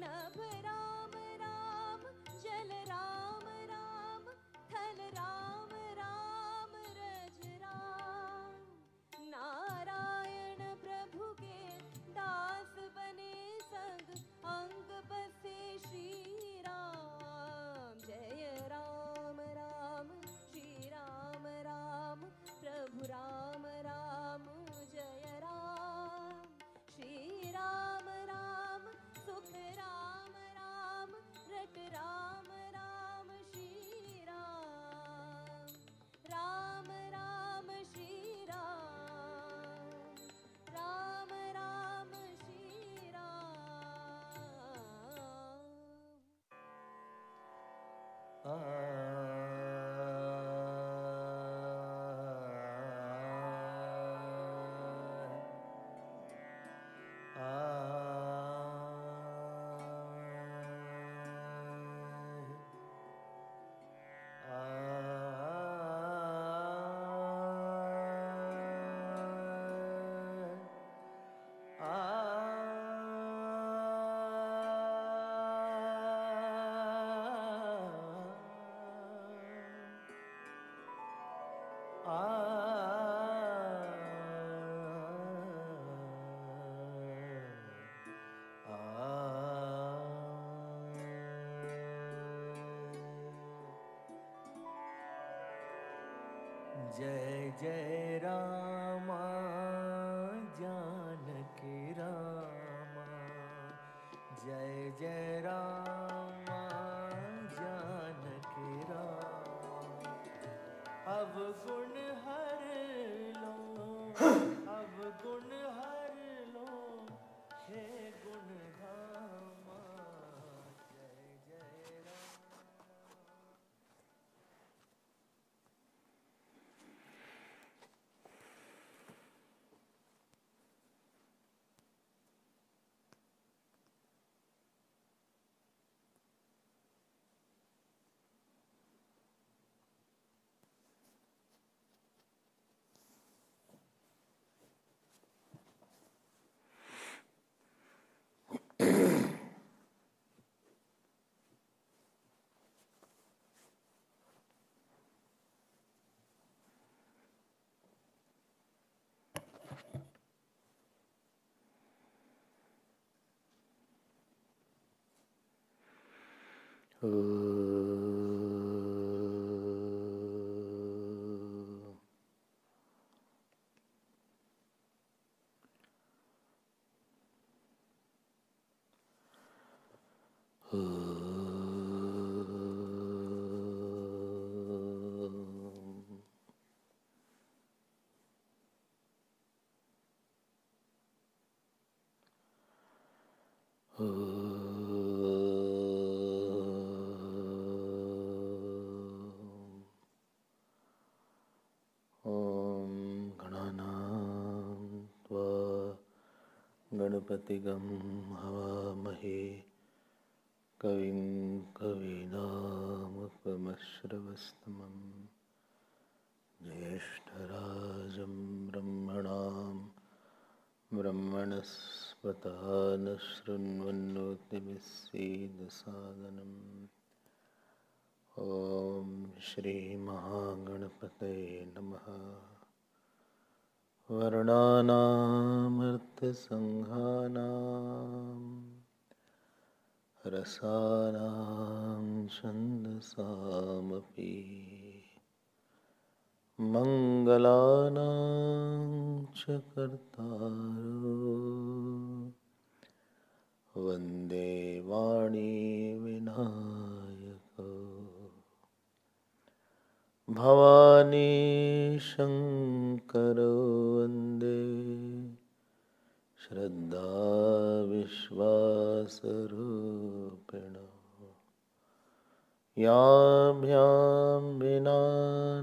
नभ राम राम जल राम राम थल राम जय जय रामा जानकी राम जय जय रा 呃呃呃。गणपतिगं हवामहे कविं कवीनामुपमश्रवस्तमं ज्येष्ठराज ब्रह्मणां ब्रह्मणस्पतान् शृण्वन्नोतिभिस्सीदसादनम् ॐ श्रीमहागणपतये नमः वर्णानामर्थसङ्घानां रसानां छन्दसामपि मङ्गलानां च कर्तारो वन्दे वाणी विना भवानी शंकर वंदे श्रद्धा विश्वास रूपिण याभ्याम विना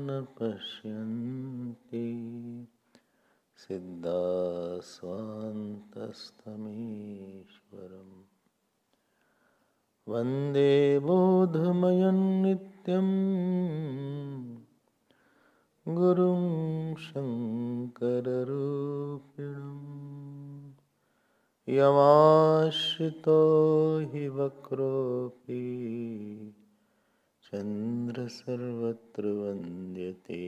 न पश्यन्ति सिद्धा स्वान्तस्तमीश्वरम् वन्दे बोधमयं गुरुं शङ्कररूपिणं यमाश्रितो हि वक्रोऽपि चन्द्र सर्वत्र वन्द्यते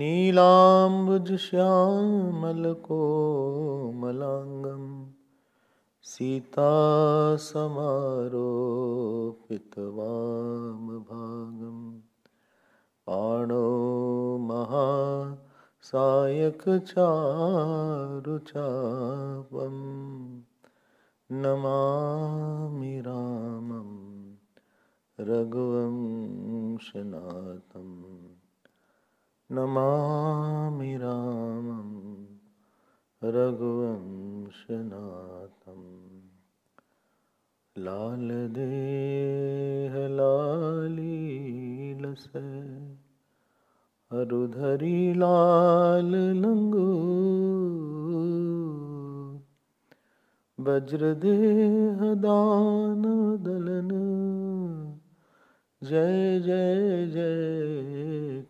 नीलाम्बुजश्यामलकोमलाङ्गं सीतासमारोपितवामभागम् आणो महा सायकचारुचापं नमामि रामं रघुवंशनाथं नमामि रामं रघुवंशनाथम् लाल देह लाली लस अरुधरी लाल लंगू वज्र देह दान दलन जय जय जय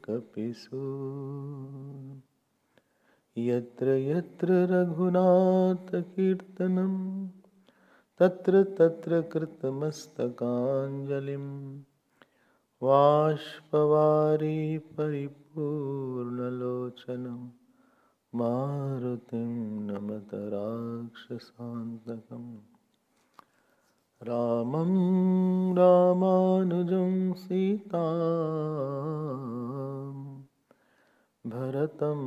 कपिसो यत्र यत्र रघुनाथ कीर्तनम् तत्र तत्र कृतमस्तकाञ्जलिं वाष्पवारी परिपूर्णलोचनं मारुतिं नमत राक्षसान्तकम् रामं रामानुजं सीता भरतं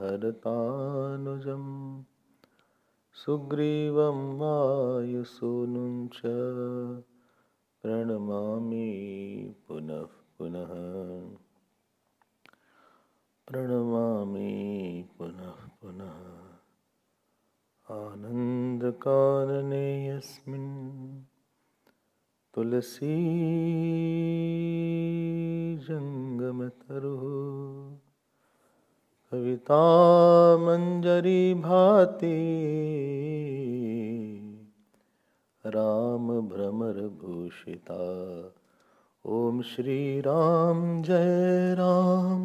भरतानुजम् सुग्रीवं वायुसूनुं च प्रणमामि पुनः पुनः प्रणमामि पुनः पुनः आनन्दकारणे यस्मिन् तुलसी जङ्गमतरुः कविता मंजरी भाती राम भ्रमर भूषिता ओम श्री राम जय राम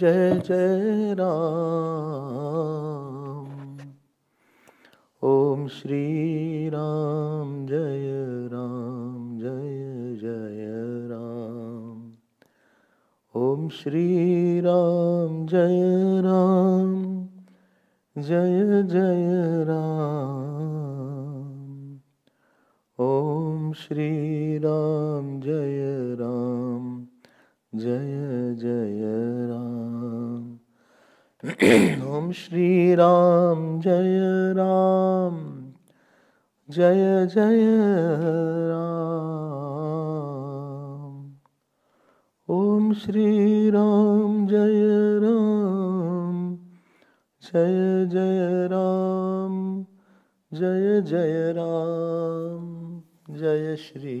जय जय राम ओम श्री राम जय राम श्री राम जय राम जय जय राम ओम श्री राम जय राम जय जय राम ओम श्री राम जय राम जय जय राम श्री राम जय राम जय जय राम जय जय राम जय श्री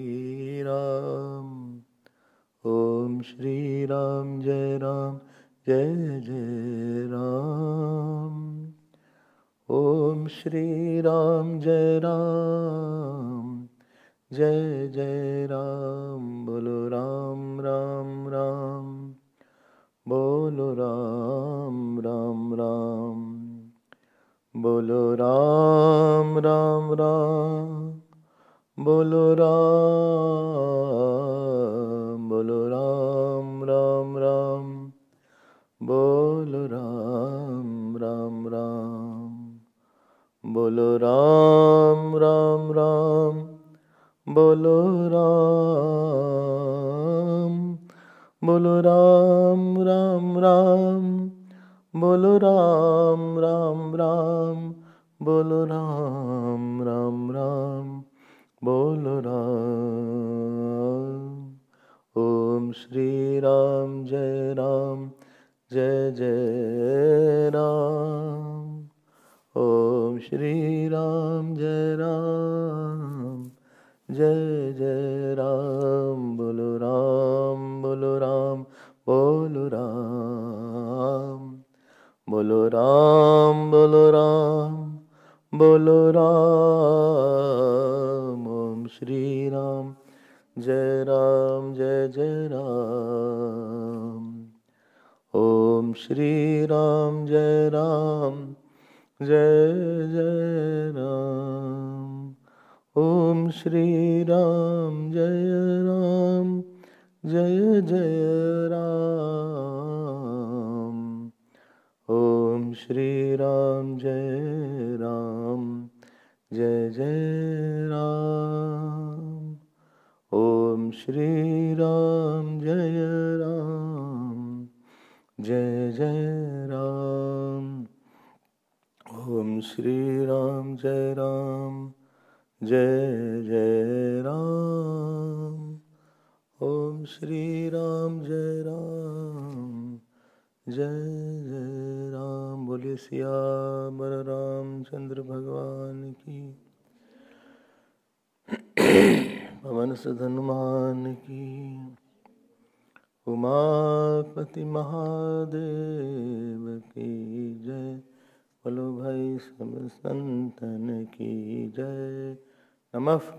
राम ओम श्री राम जय राम जय जय राम ओम श्री राम जय राम जय जय राम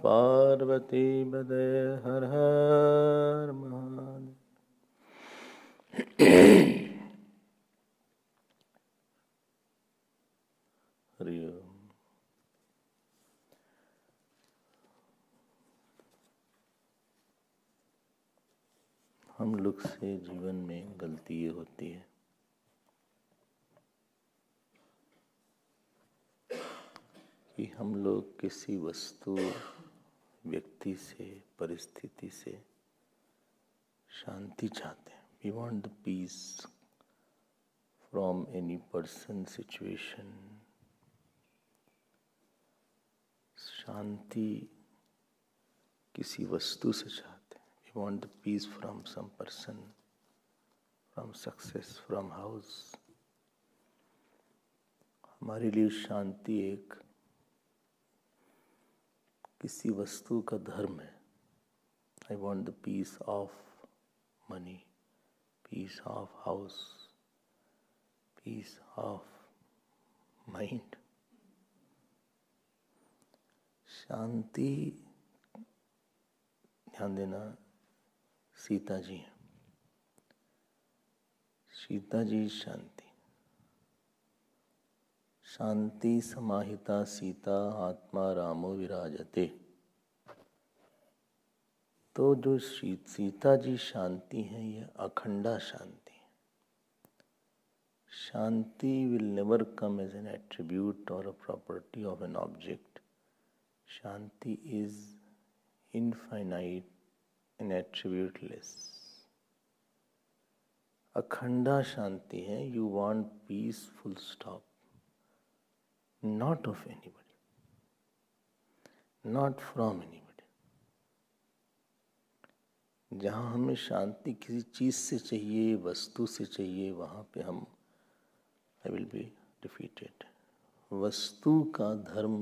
पार्वती बदे हर हर महान हम लोग से जीवन में गलती होती है कि हम लोग किसी वस्तु व्यक्ति से परिस्थिति से शांति चाहते हैं we want the peace from any person situation शांति किसी वस्तु से चाहते हैं we want the peace from some person from success from house हमारे लिए शांति एक किसी वस्तु का धर्म है I want the peace of money peace of house peace of mind शांति ध्यान देना सीता जी हैं सीता जी शांति शांति समाहिता सीता आत्मा रामो विराजते तो जो श्री सीता जी शांति है ये अखंडा शांति शांति will never come as an attribute और a property of an object शांति इज इनफाइनाइट एंड एट्रीब्यूटलेस अखंडा शांति है you want peaceful stop not of anybody, not from anybody. जहाँ हमें शांति किसी चीज़ से चाहिए वस्तु से चाहिए वहाँ पे हम आई विल बी डिफीटेड वस्तु का धर्म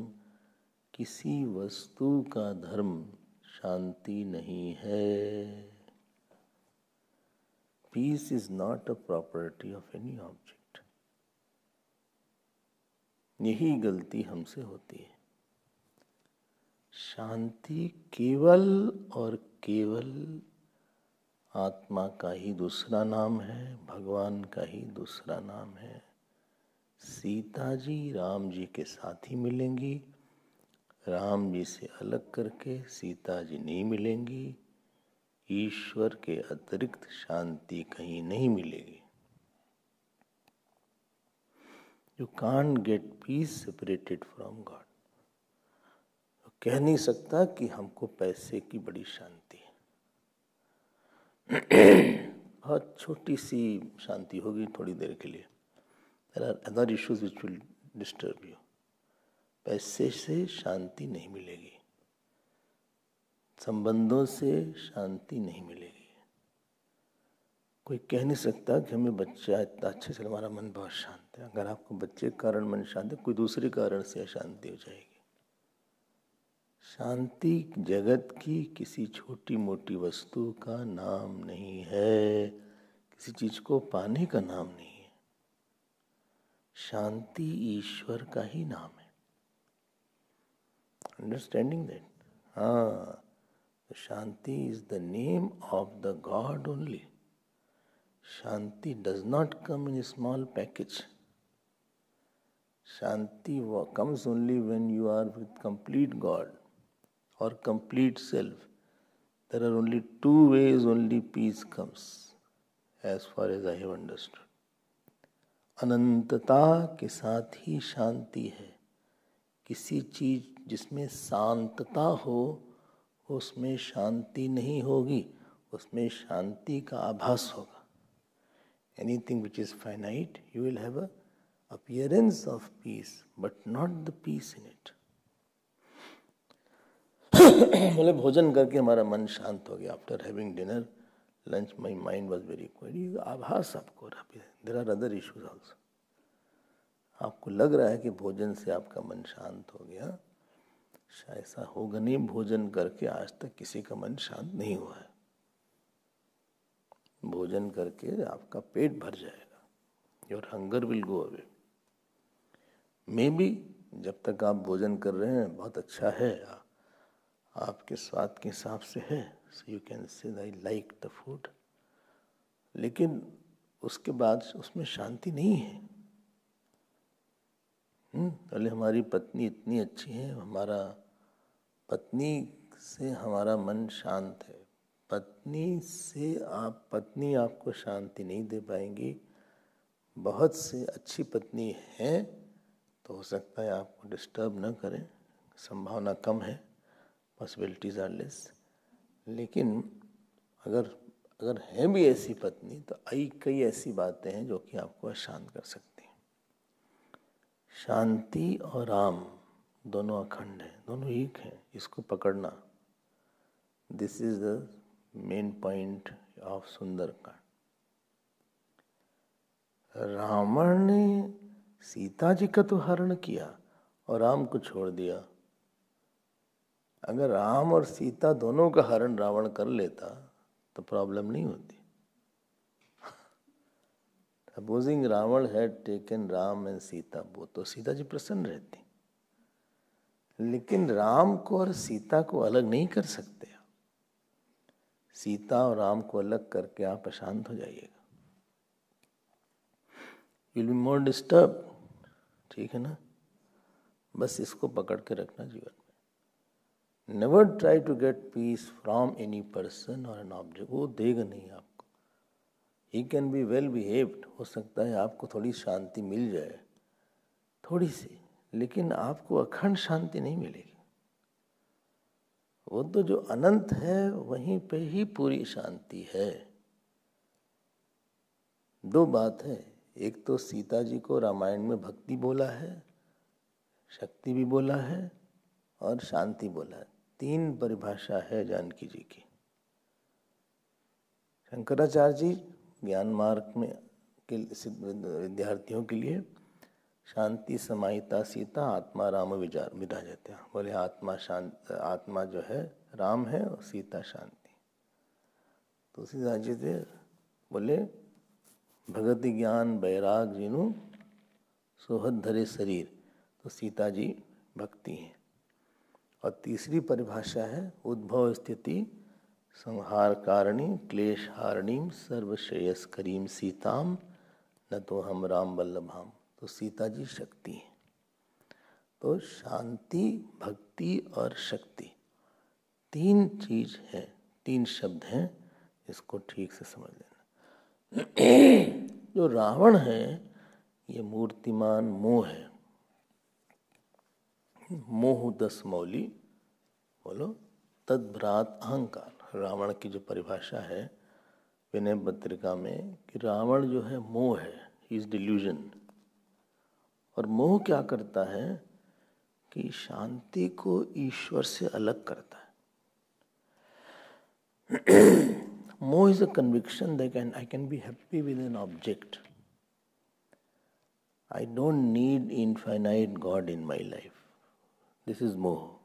किसी वस्तु का धर्म शांति नहीं है peace is not a property of any object यही गलती हमसे होती है शांति केवल और केवल आत्मा का ही दूसरा नाम है भगवान का ही दूसरा नाम है सीता जी राम जी के साथ ही मिलेंगी राम जी से अलग करके सीता जी नहीं मिलेंगी ईश्वर के अतिरिक्त शांति कहीं नहीं मिलेगी you can get peace separated from God कह नहीं सकता कि हमको पैसे की बड़ी शांति है बहुत छोटी सी शांति होगी थोड़ी देर के लिए there are other issues which will disturb you पैसे से शांति नहीं मिलेगी संबंधों से शांति नहीं मिलेगी कोई कह नहीं सकता कि हमें बच्चा इतना अच्छे से हमारा मन बहुत शांत हैं अगर आपको बच्चे के कारण मन शांति कोई दूसरे कारण से अशांति हो जाएगी शांति जगत की किसी छोटी मोटी वस्तु का नाम नहीं है किसी चीज को पाने का नाम नहीं है शांति ईश्वर का ही नाम है अंडरस्टैंडिंग दैट हाँ तो शांति is the name of the God only शांति does not come in small package शांति वो comes only when you are with complete God और complete self there are only two ways only peace comes as far as I है अनंतता के साथ ही शांति है किसी चीज जिसमें शांतता हो उसमें शांति नहीं होगी उसमें शांति का आभास होगा anything which is finite you will have a appearance of peace, but not the peace in it. बोले भोजन करके हमारा मन शांत हो गया after having dinner lunch my mind was very query आभास आपको there are other issues also आपको लग रहा है कि भोजन से आपका मन शांत हो गया ऐसा होगा नहीं भोजन करके आज तक किसी का मन शांत नहीं हुआ है भोजन करके आपका पेट भर जाएगा your hunger will go away मे भी जब तक आप भोजन कर रहे हैं बहुत अच्छा है आपके स्वाद के हिसाब से है so you can say I like the food लेकिन उसके बाद उसमें शांति नहीं है पहले हम्म, हमारी पत्नी इतनी अच्छी है हमारा पत्नी से हमारा मन शांत है पत्नी से आप पत्नी आपको शांति नहीं दे पाएंगी बहुत से अच्छी पत्नी हैं तो हो सकता है आपको डिस्टर्ब ना करें संभावना कम है पॉसिबिलिटीज़ आर लेस लेकिन अगर अगर है भी ऐसी पत्नी तो आई कई ऐसी बातें हैं जो कि आपको अशांत कर सकती हैं शांति और राम दोनों अखंड हैं दोनों एक हैं इसको पकड़ना this is the main point of Sundarkand Ravan ने सीता जी का तो हरण किया और राम को छोड़ दिया अगर राम और सीता दोनों का हरण रावण कर लेता तो प्रॉब्लम नहीं होती सपोजिंग रावण है टेकन राम एंड सीता वो तो सीता जी प्रसन्न रहती लेकिन राम को और सीता को अलग नहीं कर सकते सीता और राम को अलग करके आप अशांत हो जाइएगा विल बी मोर डिस्टर्ब ठीक है ना बस इसको पकड़ के रखना जीवन में never try to get peace from any person और एन ऑब्जेक्ट वो देगा नहीं आपको ही कैन बी वेल बिहेव्ड हो सकता है आपको थोड़ी शांति मिल जाए थोड़ी सी लेकिन आपको अखंड शांति नहीं मिलेगी वो तो जो अनंत है वहीं पे ही पूरी शांति है दो बात है एक तो सीता जी को रामायण में भक्ति बोला है शक्ति भी बोला है और शांति बोला है तीन परिभाषा है जानकी जी की शंकराचार्य जी ज्ञान मार्ग में के विद्यार्थियों के लिए शांति समाहिता सीता आत्मा राम विचार विदा जाते हैं बोले आत्मा शांत आत्मा जो है राम है और सीता शांति तो उसी जी बोले भगति ज्ञान बैराग जिनु सोहत धरे शरीर तो सीता जी भक्ति हैं और तीसरी परिभाषा है उद्भव स्थिति संहार कारिणी क्लेश हारणीम सर्वश्रेयस करीम सीताम न तो हम राम वल्लभाम तो सीता जी शक्ति हैं तो शांति भक्ति और शक्ति तीन चीज है तीन शब्द हैं इसको ठीक से समझ लें जो रावण है ये मूर्तिमान मोह है मोह दस मौली बोलो तदभ्रात अहंकार रावण की जो परिभाषा है विनय पत्रिका में कि रावण जो है मोह है इज डिल्यूजन और मोह क्या करता है कि शांति को ईश्वर से अलग करता है More is the conviction that I can, I can be happy with an object. I don't need infinite God in my life. This is more.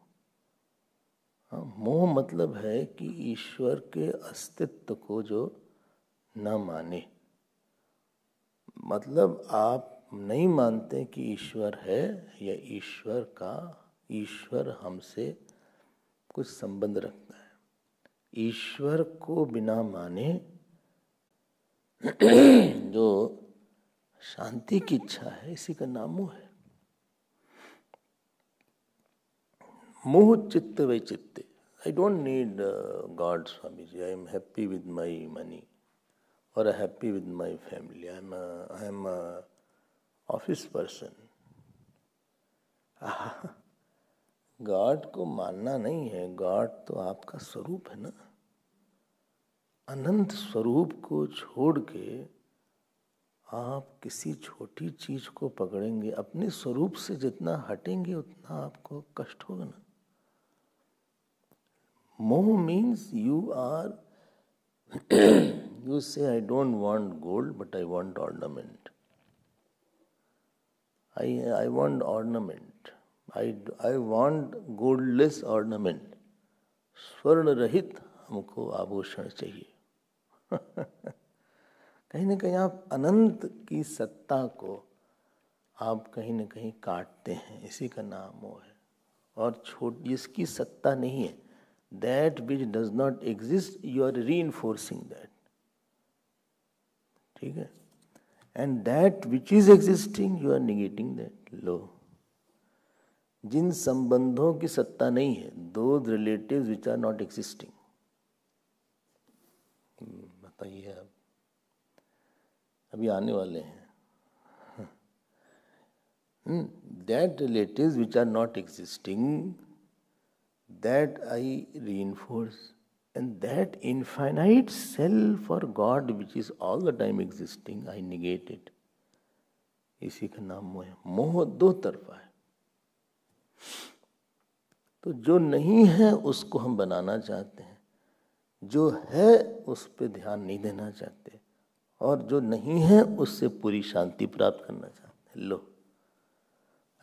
मोह मतलब है कि ईश्वर के अस्तित्व को जो न माने मतलब आप नहीं मानते कि ईश्वर है या ईश्वर का ईश्वर हमसे कुछ संबंध रखता है ईश्वर को बिना माने जो शांति की इच्छा है इसी का नाम मोह है मोह चित्त वे चित्त I don't need God Swami ji I am happy with my money और I happy with my family I am I am office person God को मानना नहीं है गॉड तो आपका स्वरूप है ना अनंत स्वरूप को छोड़ के आप किसी छोटी चीज को पकड़ेंगे अपने स्वरूप से जितना हटेंगे उतना आपको कष्ट होगा ना मोह means you are you say I don't want gold but I want ornament I I want ornament I I want goldless ornament स्वर्ण रहित हमको आभूषण चाहिए कहीं ना कहीं आप अनंत की सत्ता को आप कहीं ना कहीं काटते हैं इसी का नाम वो है और छोट जिसकी सत्ता नहीं है that which does not exist you are reinforcing that ठीक है and that which is existing you are negating that लो जिन संबंधों की सत्ता नहीं है दो relative which are not existing सकता ही है अब अभी आने वाले हैं that relative which are not existing that I reinforce and that infinite self और God which is all the time existing I negate it इसी का नाम मोह मोह दो तरफा है तो जो नहीं है उसको हम बनाना चाहते हैं जो है उस पर ध्यान नहीं देना चाहते और जो नहीं है उससे पूरी शांति प्राप्त करना चाहते लो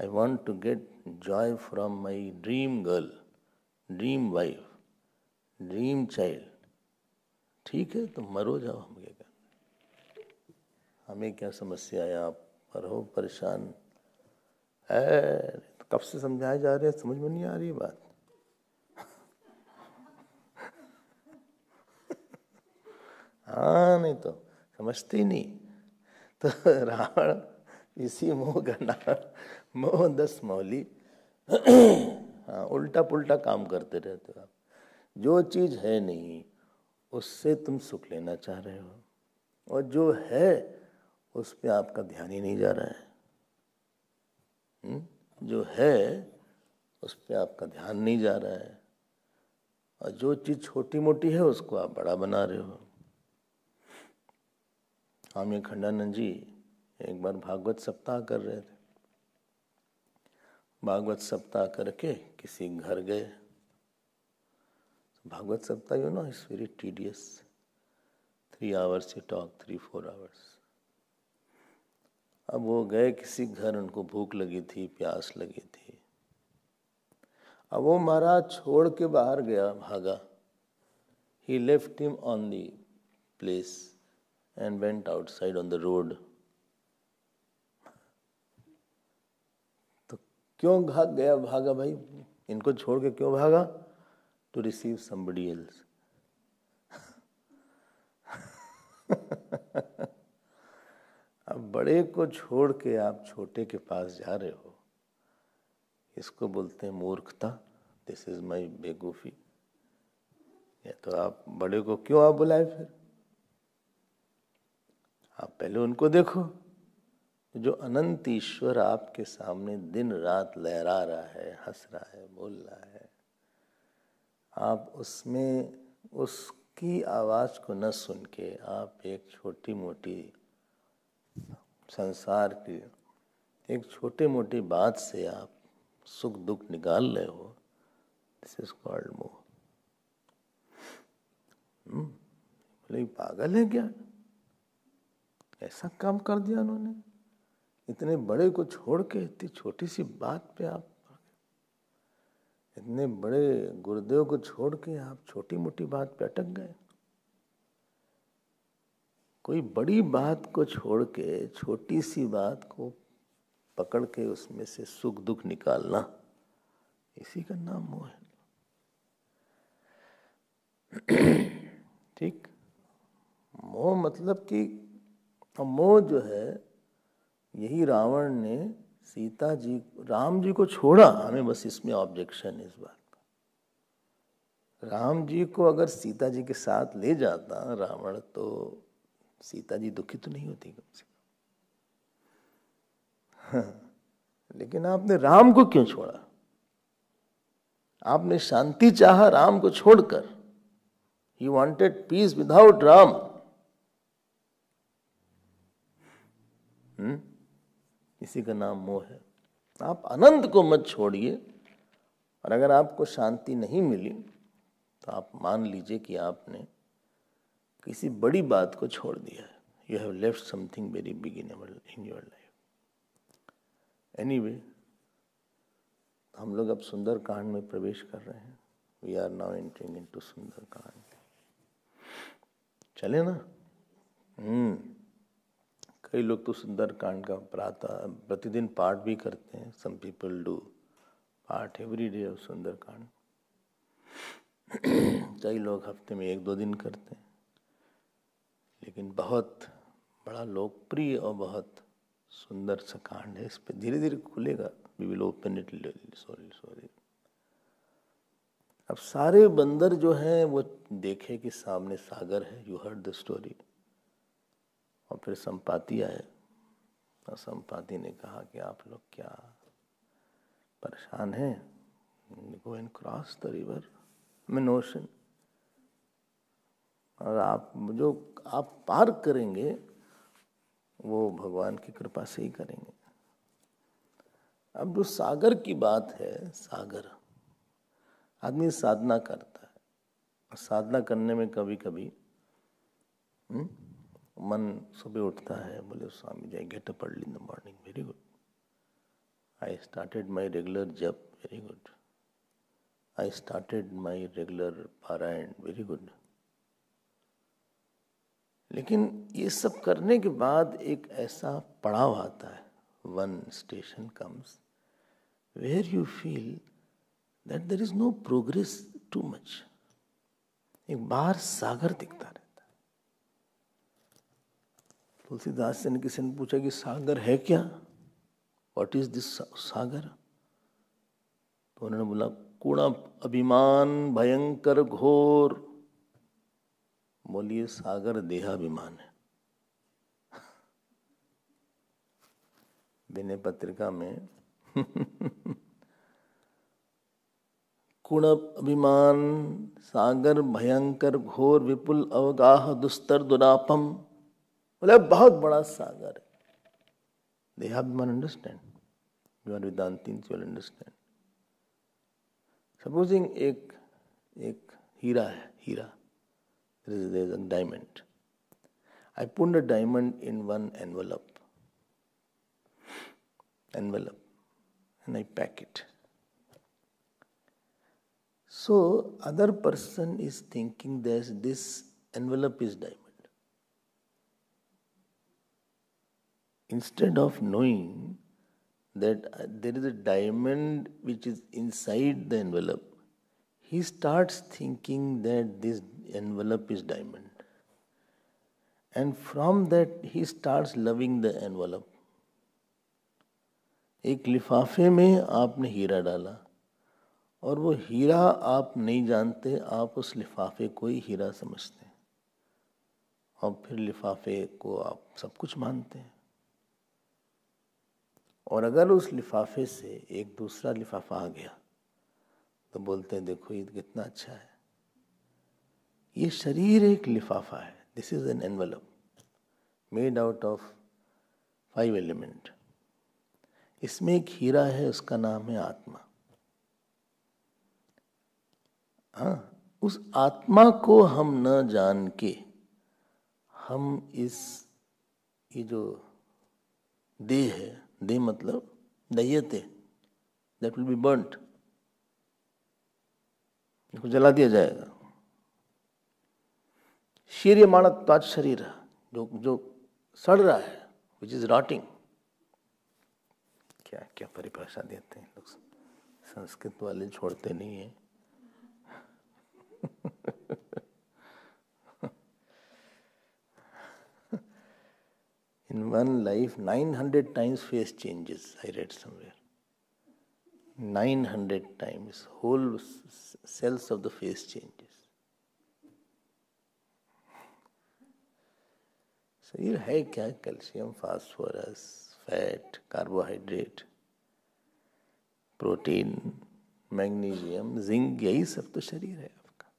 I want to get joy from my dream girl dream wife dream child ठीक है तो मरो जाओ हम क्या कर हमें क्या समस्या है आप पर हो परेशान है तो कब से समझाए जा रहे हैं समझ में नहीं आ रही बात हाँ नहीं तो समझते ही नहीं तो रावण इसी मोह गना मोह दस मौली हाँ उल्टा पुल्टा काम करते रहते हो आप जो चीज़ है नहीं उससे तुम सुख लेना चाह रहे हो और जो है उस पर आपका ध्यान ही नहीं जा रहा है हुँ? जो है उस पर आपका ध्यान नहीं जा रहा है और जो चीज़ छोटी मोटी है उसको आप बड़ा बना रहे हो स्वामी खंडानंद जी एक बार भागवत सप्ताह कर रहे थे भागवत सप्ताह करके किसी घर गए भागवत सप्ताह you know it's very tedious three hours you talk three four hours अब वो गए किसी घर उनको भूख लगी थी प्यास लगी थी अब वो महाराज छोड़ के बाहर गया भागा ही left him on the place and went outside on the road. तो क्यों भाग गया भागा भाई इनको छोड़ के क्यों भागा टू रिसीव somebody एल्स अब बड़े को छोड़ के आप छोटे के पास जा रहे हो इसको बोलते हैं मूर्खता दिस इज माई बेगूफी या तो आप बड़े को क्यों आप बुलाए फिर आप पहले उनको देखो जो अनंत ईश्वर आपके सामने दिन रात लहरा रहा है हंस रहा है बोल रहा है आप उसमें उसकी आवाज़ को न सुन के आप एक छोटी मोटी संसार की एक छोटी मोटी बात से आप सुख दुख निकाल रहे हो दिस इज कॉल्ड मोह हम्म, बोले पागल है क्या ऐसा काम कर दिया उन्होंने इतने बड़े को छोड़ के इतनी छोटी सी बात पे आप इतने बड़े गुरुदेव को छोड़ के आप छोटी मोटी बात पे अटक गए कोई बड़ी बात को छोड़ के छोटी सी बात को पकड़ के उसमें से सुख दुख निकालना इसी का नाम मोह है ठीक मोह मतलब कि और मोह जो है यही रावण ने सीता जी राम जी को छोड़ा हमें बस इसमें ऑब्जेक्शन है इस बात का राम जी को अगर सीता जी के साथ ले जाता रावण तो सीता जी दुखी तो नहीं होती कम से कम हाँ, लेकिन आपने राम को क्यों छोड़ा आपने शांति चाहा राम को छोड़कर you wanted peace without Ram इसी हम्म? का नाम मोह है आप अनंत को मत छोड़िए और अगर आपको शांति नहीं मिली तो आप मान लीजिए कि आपने किसी बड़ी बात को छोड़ दिया है you have left something very big in in your life anyway हम लोग अब सुंदर कांड में प्रवेश कर रहे हैं we are now entering into Sundar Kand चले ना हम्म कई लोग तो सुंदर कांड का प्रातः प्रतिदिन पाठ भी करते हैं some people do path every day of Sundar Kand कई लोग हफ्ते में एक दो दिन करते हैं लेकिन बहुत बड़ा लोकप्रिय और बहुत सुंदर सा कांड है इस पर धीरे धीरे खुलेगा we will open it sorry sorry अब सारे बंदर जो हैं वो देखे कि सामने सागर है यू हर्ड द स्टोरी और फिर संपाति आए और संपाति ने कहा कि आप लोग क्या परेशान हैं go and cross the river mean ocean और आप जो आप पार करेंगे वो भगवान की कृपा से ही करेंगे अब जो सागर की बात है सागर आदमी साधना करता है साधना करने में कभी कभी हुँ? हम्म, मन सुबह उठता है बोले Swami ji get up early in the morning very good I started my regular jap very good I started my regular parayan very good लेकिन ये सब करने के बाद एक ऐसा पड़ाव आता है one station comes where you feel that there is no progress too much एक बाहर सागर दिखता रहे तुलसीदास से ने किसी ने पूछा कि सागर है क्या वॉट इज दिस सागर तो उन्होंने बोला कूड़ा अभिमान भयंकर घोर बोलिए सागर देहाभिमान है विनय पत्रिका में कुण अभिमान सागर भयंकर घोर विपुल अवगाह दुस्तर दुरापम बोले बहुत बड़ा सागर है they have man understand you are Vedant will understand supposing एक एक हीरा है हीरा there is there is a diamond I put a diamond in one envelope envelope and I pack it so other person is thinking this envelope is diamond instead of knowing that there is a diamond which is inside the envelope, he starts thinking that this envelope is diamond. And from that, he starts loving the envelope. एक लिफाफे में आपने हीरा डाला और वो हीरा आप नहीं जानते आप उस लिफाफे को ही हीरा समझते हैं और फिर लिफाफे को आप सब कुछ मानते हैं और अगर उस लिफाफे से एक दूसरा लिफाफा आ गया तो बोलते हैं देखो ये कितना अच्छा है ये शरीर एक लिफाफा है this is an envelope made out of five element इसमें एक हीरा है उसका नाम है आत्मा हाँ उस आत्मा को हम न जान के हम इस ये जो देह है दे मतलब दयते दैट विल बी बर्ंट इसको जला दिया जाएगा शीर्यमाणत्वाच शरीर जो जो सड़ रहा है विच इज रॉटिंग क्या क्या परिभाषा देते हैं लोग संस्कृत वाले छोड़ते नहीं है In one life, 900 times face changes, I read somewhere. 900 times, whole cells of the face changes. So you have क्या calcium phosphorus fat carbohydrate protein magnesium zinc यही सब तो शरीर है आपका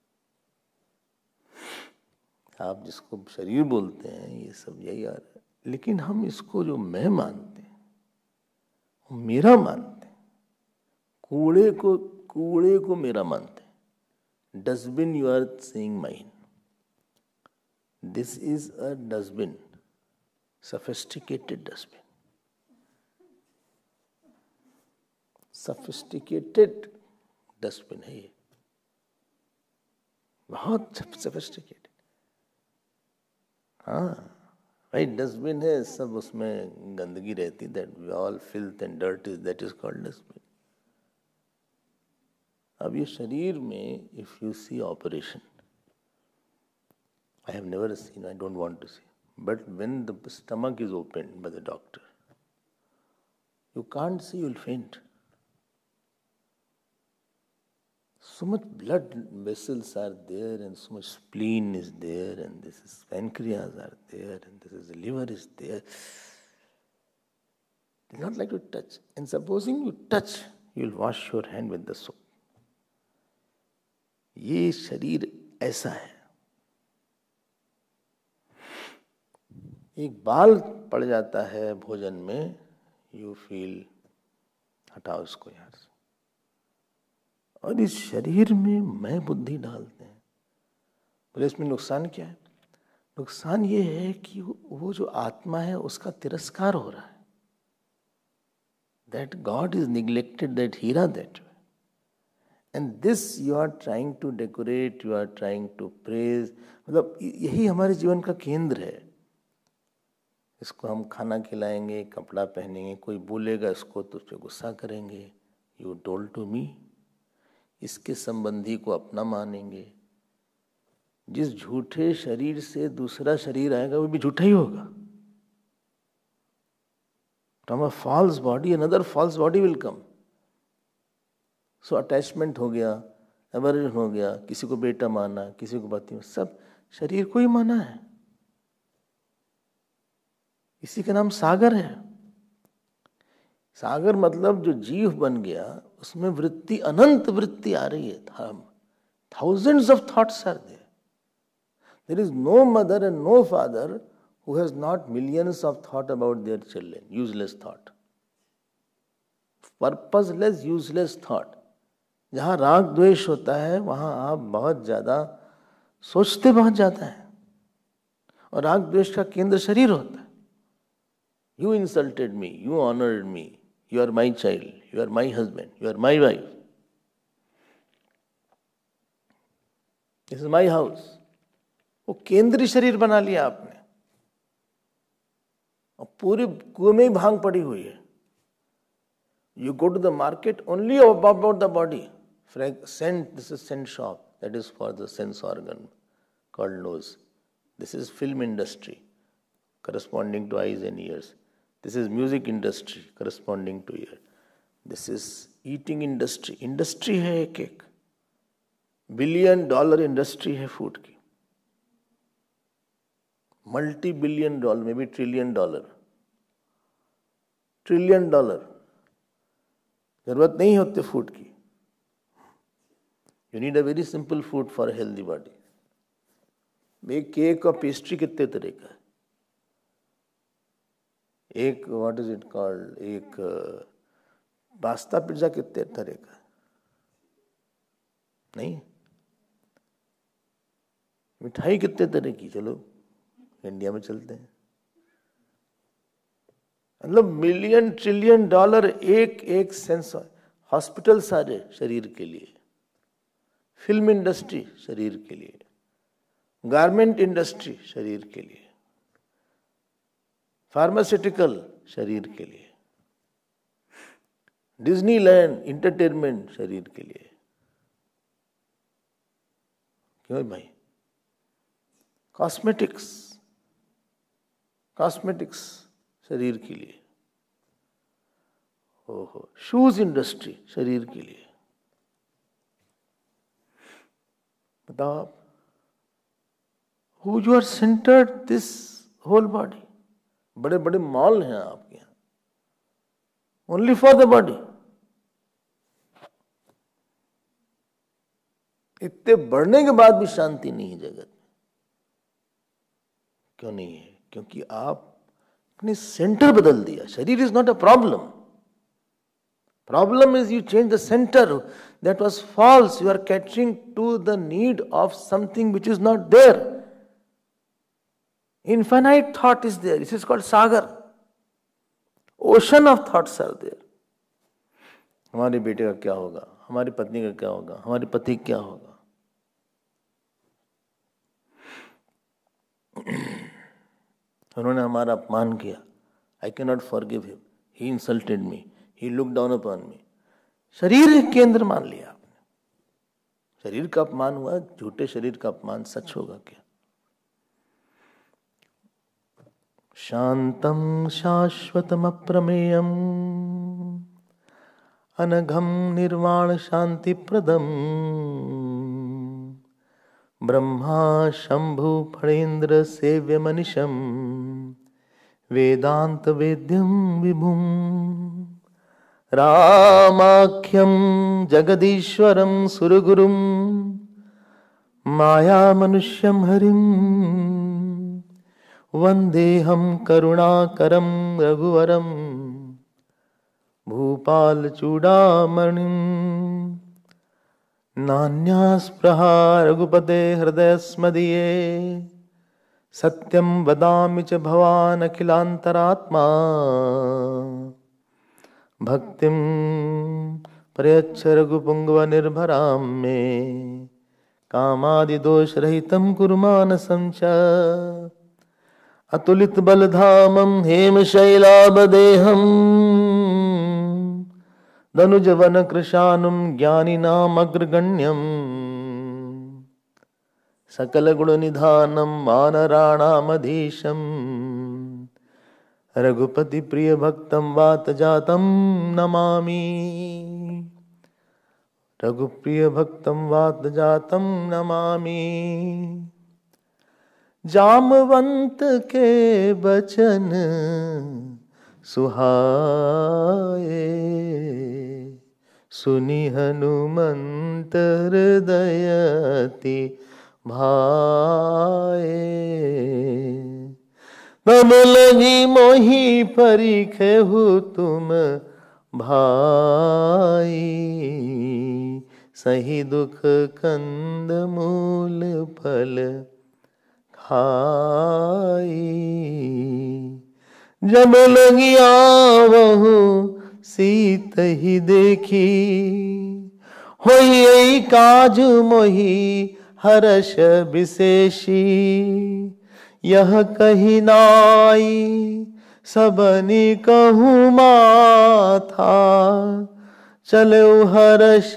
आप जिसको शरीर बोलते हैं ये सब यही आ रहा है लेकिन हम इसको जो मैं मानते हैं मेरा मानते हैं कूड़े को कूड़े को मेरा मानते हैं dustbin you are saying mine this is a dustbin sophisticated dustbin sophisticated dustbin है ये बहुत सफिस्टिकेटेड हाँ भाई डस्टबिन है सब उसमें गंदगी रहती that we all filth and dirt is that is called dustbin अब ये शरीर में if you see operation I have never seen I don't want to see but when the stomach is open by the doctor you can't see you'll faint so much blood vessels are there and so much spleen is there and this is pancreas are there and this is the liver is there do not like to touch and supposing you touch you'll wash your hand with the soap ye sharir aisa hai एक बाल पड़ जाता है भोजन में you feel हटाओ इसको यहाँ से और इस शरीर में मैं बुद्धि डालते हैं बोले इसमें नुकसान क्या है नुकसान ये है कि वो जो आत्मा है उसका तिरस्कार हो रहा है that God is neglected that hira that and this you are trying to decorate you are trying to praise मतलब यही हमारे जीवन का केंद्र है इसको हम खाना खिलाएंगे कपड़ा पहनेंगे कोई बोलेगा इसको तो उस पर गुस्सा करेंगे यू डोल टू मी इसके संबंधी को अपना मानेंगे जिस झूठे शरीर से दूसरा शरीर आएगा वो भी झूठा ही होगा from a false body another false body will come so attachment हो गया एवर्जन हो गया किसी को बेटा माना किसी को पति सब शरीर को ही माना है इसी का नाम सागर है सागर मतलब जो जीव बन गया उसमें वृत्ति अनंत वृत्ति आ रही है धर्म thousands of thoughts are there there is no mother and no father who has not millions of thought about their children useless thought purposeless useless thought जहां राग द्वेष होता है वहां आप बहुत ज्यादा सोचते बहुत ज्यादा है और राग द्वेष का केंद्र शरीर होता है you insulted me you honoured me you are my child, you are my husband, you are my wife. This is my house वो केंद्रीय शरीर बना लिया आपने और पूरे कुएं में ही भांग पड़ी हुई है you go to the market only about the body scent this is scent shop that is for the sense organ called nose this is film industry corresponding to eyes and ears This is music industry corresponding to here. This is eating industry. Industry है एक एक billion dollar industry है food की multi billion dollar में भी trillion dollar trillion dollar जरूरत नहीं होती फूड की you need a very simple food for healthy body एक केक और पेस्ट्री कितने तरह का है एक व्हाट इज इट कॉल्ड एक पास्ता uh, पिज्ज़ा कितने तरह का नहीं मिठाई कितने तरह की चलो इंडिया में चलते हैं मतलब मिलियन ट्रिलियन डॉलर एक एक सेंस हॉस्पिटल सारे शरीर के लिए फिल्म इंडस्ट्री शरीर के लिए गारमेंट इंडस्ट्री शरीर के लिए फार्मास्यूटिकल शरीर के लिए डिज्नीलैंड इंटरटेनमेंट शरीर के लिए क्यों भाई कॉस्मेटिक्स कॉस्मेटिक्स शरीर के लिए ओहो शूज इंडस्ट्री शरीर के लिए बताओ आप who you are centred this whole body बड़े बड़े मॉल हैं आपके यहां ओनली फॉर द बॉडी इतने बढ़ने के बाद भी शांति नहीं है जगत में क्यों नहीं है क्योंकि आप अपने सेंटर बदल दिया शरीर is not a problem problem is you change the centre that was false you are catering to the need of something which is not there Infinite thought is there. This is called sagar. Ocean of thoughts are there. हमारे बेटे का क्या होगा हमारी पत्नी का क्या होगा हमारे पति क्या होगा उन्होंने हमारा अपमान किया I can not forgive him he insulted me he look down upon me शरीर केंद्र मान लिया आपने शरीर का अपमान हुआ झूठे शरीर का अपमान सच होगा क्या शान्तं शाश्वतमप्रमेयम् अनघं निर्वाणशान्तिप्रदम् ब्रह्मा शम्भुफलेन्द्रसेव्यमनिषं वेदान्तवेद्यं विभुम् रामाख्यं जगदीश्वरं सुरगुरुं मायामनुष्यं हरिम् वन्देऽहं करुणाकरं रघुवरं भूपालचूडामणिं नान्यास्पृहा रघुपते हृदयस्मदीये सत्यं वदामि च भवानखिलान्तरात्मा भक्तिं प्रयच्छ रघुपुङ्गवनिर्भरां मे कामादिदोषरहितं कुरु मानसं अतुलित बलधामम हेम शैलाबदेहम धनुज वन कृशानुम ज्ञानी नाम अग्रगण्यम सकल गुण निधानम मानराणामधीशम रघुपति प्रिय भक्तम वात जातम नमामि रघुप्रिय भक्तम वात जातम नमामि जामवंत के बचन सुहाए सुनि हनुमंत हृदयति भाए नम लगी मोही परिखेहु तुम भाई सही दुख कंद मूल फल खाई जब लगिया वह सीत ही देखी हो काज मोही हर्ष विशेषी यह कही नाई सबनी कहूँ माथा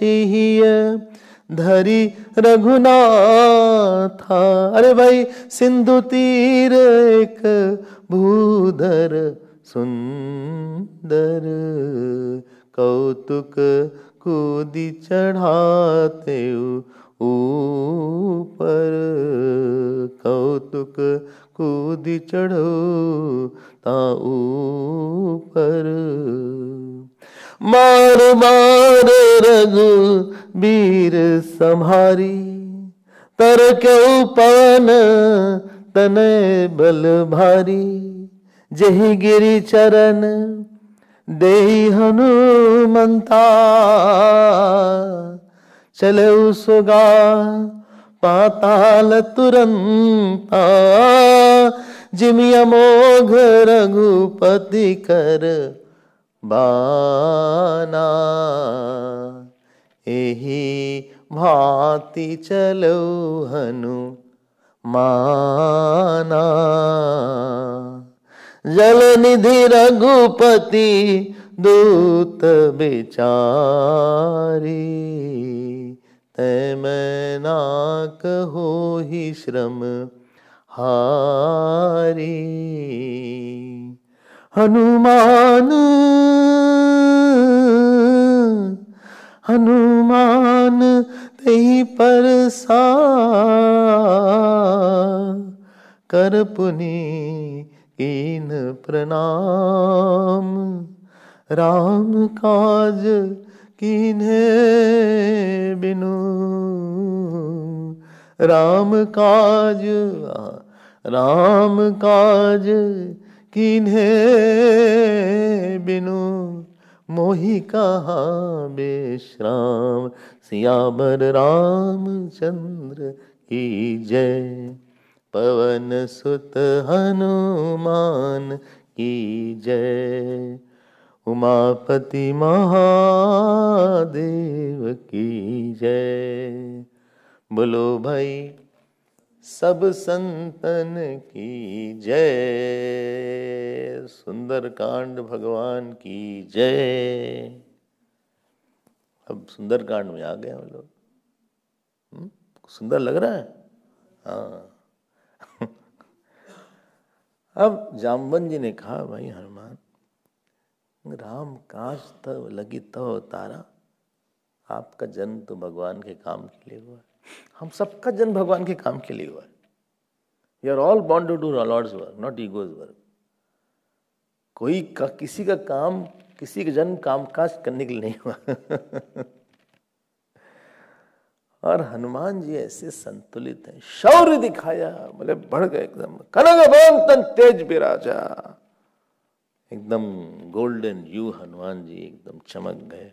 ही है। धरी रघुनाथा अरे भाई सिंधु तीर एक भूधर सुंदर कौतुक कूदी चढ़ाते ऊपर कौतुक कूदी चढ़ो ता ऊपर मार मार रघु वीर संहारी तर के उपन तने बल भारी जही गिरी चरण दे हनुमता चले सुगा पाताल तुरंता जिमिया मोघ रघुपति कर बाना एही भांति चलो हनु माना जल निधि रघुपति दूत बेचारी तय ना कहो ही श्रम हारी हनुमान हनुमान तही पर करपुनी कीन प्रणाम राम काज कीन बिनु राम काज राम काज किन्हें बिनु मोहि कहा विश्राम सियावर राम चंद्र की जय पवन सुत हनुमान की जय उमापति महादेव की जय बोलो भाई सब संतन की जय सुंदर कांड भगवान की जय अब सुंदर कांड में आ गए हम लोग हम्म? सुंदर लग रहा है हाँ अब जामवन जी ने कहा भाई हनुमान राम काश तब लगी तो तारा आपका जन्म तो भगवान के काम के लिए हुआ हम सबका जन्म भगवान के काम के लिए हुआ है are all bound to do lord's work not ego's work कोई का किसी का काम किसी का जन्म काम काज करने के लिए नहीं हुआ और हनुमान जी ऐसे संतुलित हैं शौर्य दिखाया बोले बढ़ गए एकदम कनक तन तेज बिराजा एकदम गोल्डन यू हनुमान जी एकदम चमक गए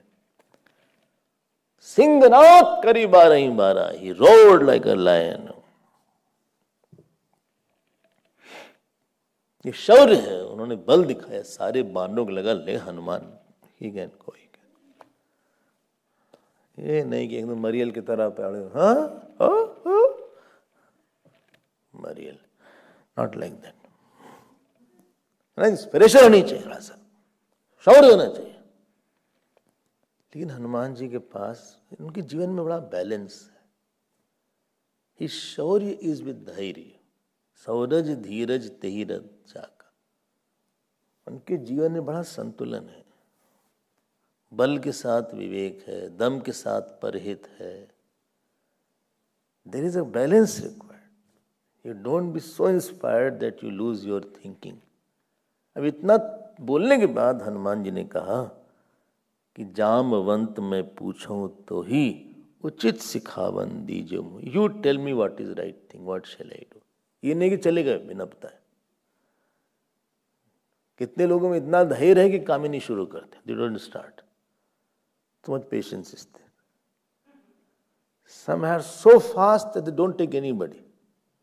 Singanath Karibarahi Bara. He roared roared like lion ये शौर्य है उन्होंने बल दिखाया सारे बानों को लगा ले हनुमान ही गैन गैन ये नहीं कि एकदम मरियल की तरह पड़े हाँ? हाँ? हाँ मरियल नॉट लाइक दैट इंस्पिरेशन होनी चाहिए शौर्य होना चाहिए लेकिन हनुमान जी के पास उनके जीवन में बड़ा बैलेंस है ही शौर्य इज विद धैर्य सौरज धीरज तेहिरज जाका उनके जीवन में बड़ा संतुलन है बल के साथ विवेक है दम के साथ परहित है there is a balance required you don't be so inspired that you lose your thinking अब इतना बोलने के बाद हनुमान जी ने कहा कि जामवंत में पूछूं तो ही उचित सिखावन दीजो you tell me what is right thing what shall I do ये नहीं कि चले गए बिना बताए कितने लोगों में इतना धैर्य है कि काम ही नहीं शुरू करते they don't start too much patience is there some have so fast that they don't take anybody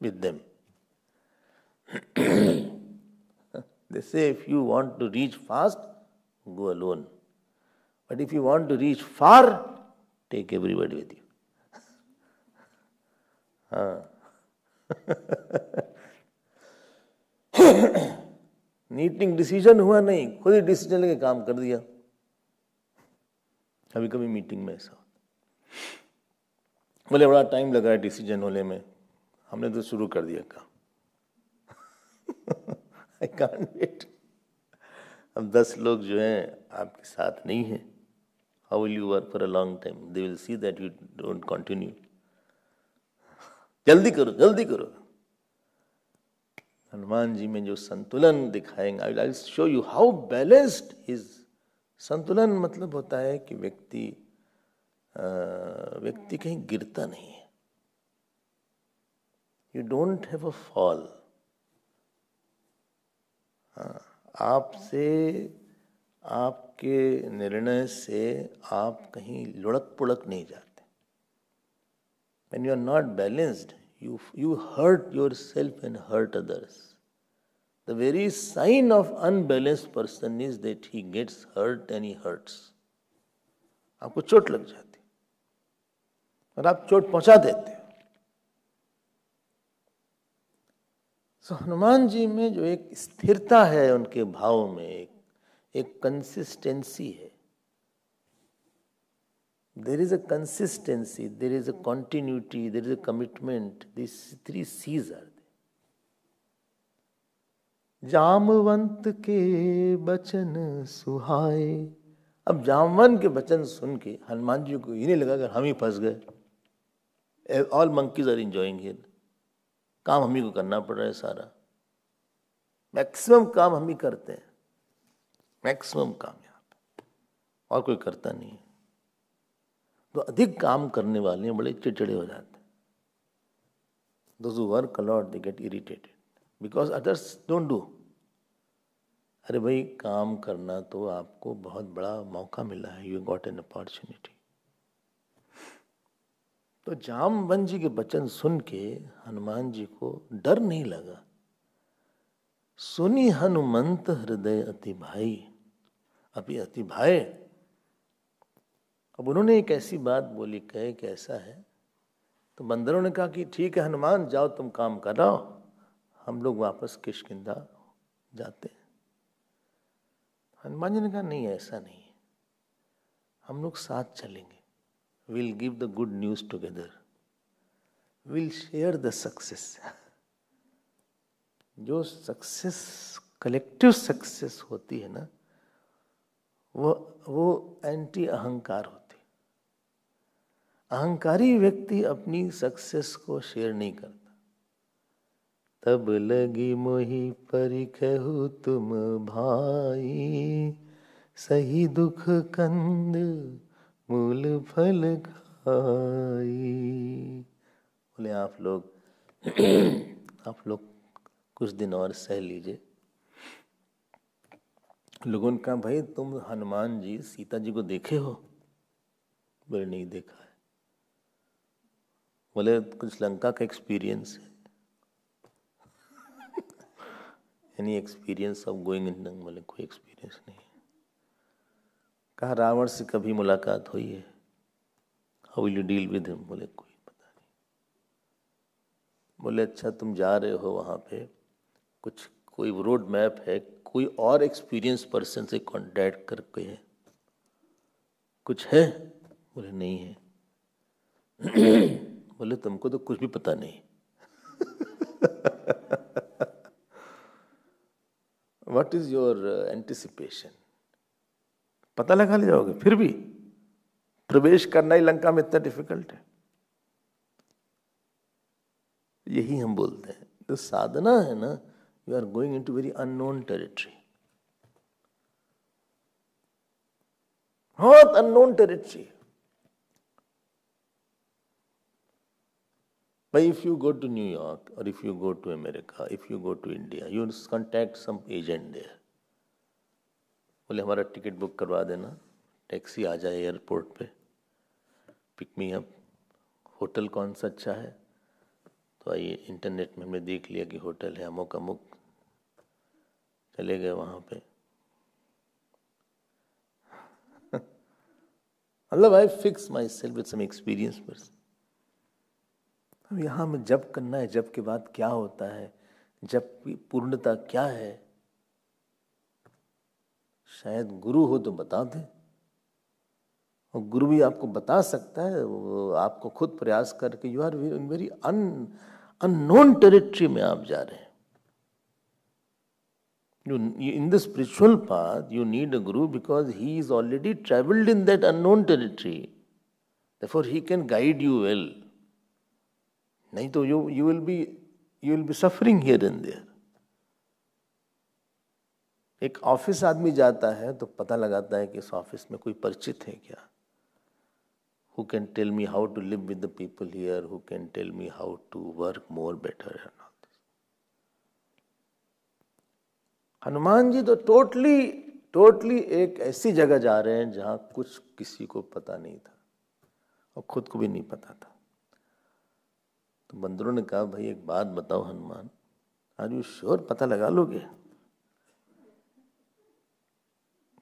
with them they say if you want to reach fast go alone But if you want to reach far, take everybody with you. हाँ नीटिंग decision हुआ नहीं खुद ही decision लेके काम कर दिया कभी कभी मीटिंग में ऐसा बोले बड़ा टाइम लगा है डिसीजन होने में हमने तो शुरू कर दिया काम आई कान वेट अब दस लोग जो हैं आपके साथ नहीं है How will you work for a long time? They will see that you don't continue. जल्दी करो जल्दी करो हनुमान जी में जो संतुलन दिखाएंगे I I show you how balanced is संतुलन मतलब होता है कि व्यक्ति व्यक्ति कहीं गिरता नहीं है you don't have a fall आपसे आप आपके निर्णय से आप कहीं लुढ़क पुड़क नहीं जाते and you are not balanced you you hurt yourself and hurt others the very sign of unbalanced person is that he gets hurt any hurts आपको चोट लग जाती और आप चोट पहुंचा देते हनुमान जी में जो एक स्थिरता है उनके भाव में एक एक कंसिस्टेंसी है there is a consistency there is a continuity there is a commitment this three Cs are Jamvant के बचन सुहाए अब जामवंत के बचन सुन के हनुमान जी को इन्हें लगा अगर हम ही फंस गए all monkeys are enjoying here काम हम ही को करना पड़ रहा है सारा मैक्सिमम काम हम ही करते हैं मैक्सिमम कामयाब और कोई करता नहीं है तो अधिक काम करने वाले हैं बड़े चिड़चिड़े हो जाते हैं दो work a lot they get irritated because others don't do अरे भाई काम करना तो आपको बहुत बड़ा मौका मिला है यू गॉट एन अपॉर्चुनिटी तो जामवन जी के वचन सुन के हनुमान जी को डर नहीं लगा सुनी हनुमंत हृदय अति भाई अभी अति भाई अब उन्होंने एक ऐसी बात बोली कहे कैसा है तो बंदरों ने कहा कि ठीक है हनुमान जाओ तुम काम कराओ हम लोग वापस किशकिंदा जाते हनुमान जी ने कहा नहीं ऐसा नहीं हम लोग साथ चलेंगे will give the good news together will share the success जो सक्सेस कलेक्टिव सक्सेस होती है ना वो वो एंटी अहंकार होती अहंकारी व्यक्ति अपनी सक्सेस को शेयर नहीं करता तब लगी मोही परिखहु तुम भाई सही दुख कंद मूल फल खाई बोले आप लोग आप लोग कुछ दिन और सह लीजिए लोगों ने कहा भाई तुम हनुमान जी सीता जी को देखे हो बोले नहीं देखा है बोले कुछ लंका का एक्सपीरियंस है any experience of going in Lanka बोले कोई एक्सपीरियंस नहीं है कहा रावण से कभी मुलाकात हुई है how will you deal with him बोले कोई पता नहीं बोले अच्छा तुम जा रहे हो वहाँ पे कुछ कोई रोड मैप है कोई और एक्सपीरियंस पर्सन से कॉन्टेक्ट करके है कुछ है बोले नहीं है बोले तुमको तो कुछ भी पता नहीं वट इज योर एंटिसिपेशन पता लगा ले जाओगे फिर भी प्रवेश करना ही लंका में इतना डिफिकल्ट है यही हम बोलते हैं जो तो साधना है ना you are going into very unknown territory. Hot unknown territory. But if you go to New York or if you go to America, if you go to India, you contact some agent there. बोले हमारा ticket book करवा देना taxi आ जाए airport पे pick me up hotel कौन सा अच्छा है तो आइए इंटरनेट में हमने देख लिया कि होटल है अमुक अमुक चले गए वहां पे मतलब I fix myself with some experience person यहां में जब करना है जब के बाद क्या होता है जब की पूर्णता क्या है शायद गुरु हो तो बता दे और गुरु भी आपको बता सकता है वो आपको खुद प्रयास करके you are in very un unknown territory में आप जा रहे हैं You, in the spiritual path, you need a guru because he is already traveled in that unknown territory. Therefore, he can guide you well. नहीं तो you you will be you will be suffering here and there एक office आदमी जाता है तो पता लगाता है कि इस ऑफिस में कोई परिचित है क्या who can tell me how to live with the people here who can tell me how to work more better and Hanuman ji तो टोटली टोटली एक ऐसी जगह जा रहे हैं जहां कुछ किसी को पता नहीं था और खुद को भी नहीं पता था तो बंदरों ने कहा भाई एक बात बताओ हनुमान आज यू श्योर पता लगा लोगे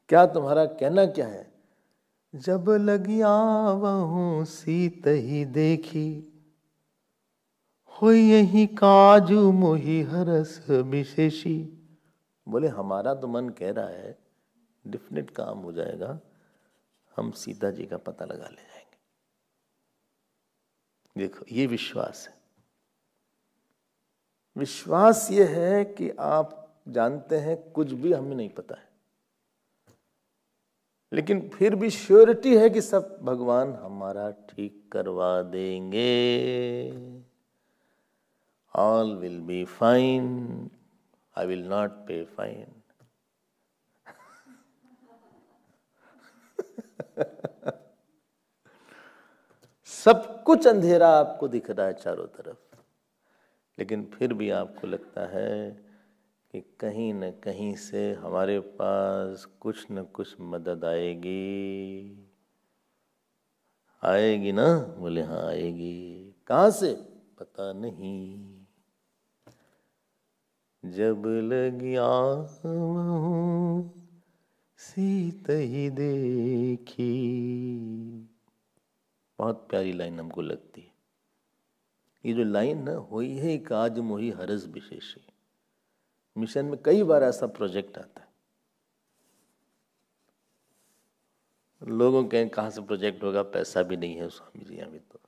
क्या तुम्हारा कहना क्या है जब लगी वहूँ सीत ही देखी हो यही काजू मोही हरस विशेषी बोले हमारा तो मन कह रहा है डिफिनेट काम हो जाएगा हम सीता जी का पता लगा ले जाएंगे देखो ये विश्वास है विश्वास ये है कि आप जानते हैं कुछ भी हमें नहीं पता है लेकिन फिर भी श्योरिटी है कि सब भगवान हमारा ठीक करवा देंगे all will be fine I will not pay fine. सब कुछ अंधेरा आपको दिख रहा है चारों तरफ लेकिन फिर भी आपको लगता है कि कहीं न कहीं से हमारे पास कुछ न कुछ मदद आएगी आएगी ना बोले हाँ आएगी कहां से पता नहीं जब लगिया हूँ सीत ही देखी बहुत प्यारी लाइन हमको लगती है ये जो लाइन ना हुई है आज मोही हरस विशेष मिशन में कई बार ऐसा प्रोजेक्ट आता है लोगों के कहा से प्रोजेक्ट होगा पैसा भी नहीं है स्वामी जी अभी तो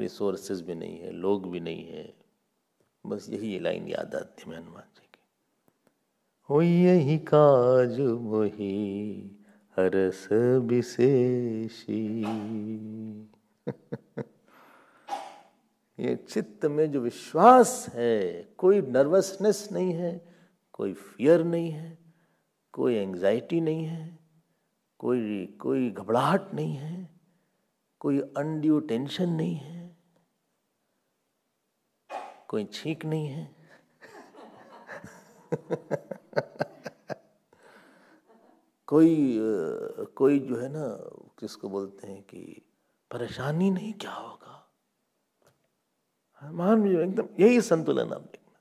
रिसोर्सेस भी नहीं है लोग भी नहीं है बस यही लाइन याद आती है हनुमान जी की हो यही काज मोही हरस विशेषी ये चित्त में जो विश्वास है कोई नर्वसनेस नहीं है कोई फियर नहीं है कोई एंजाइटी नहीं है कोई कोई घबराहट नहीं है कोई अनड्यू टेंशन नहीं है कोई छींक नहीं है कोई कोई जो है ना किसको बोलते हैं कि परेशानी नहीं क्या होगा मान लीजिए एकदम यही संतुलन आप देखना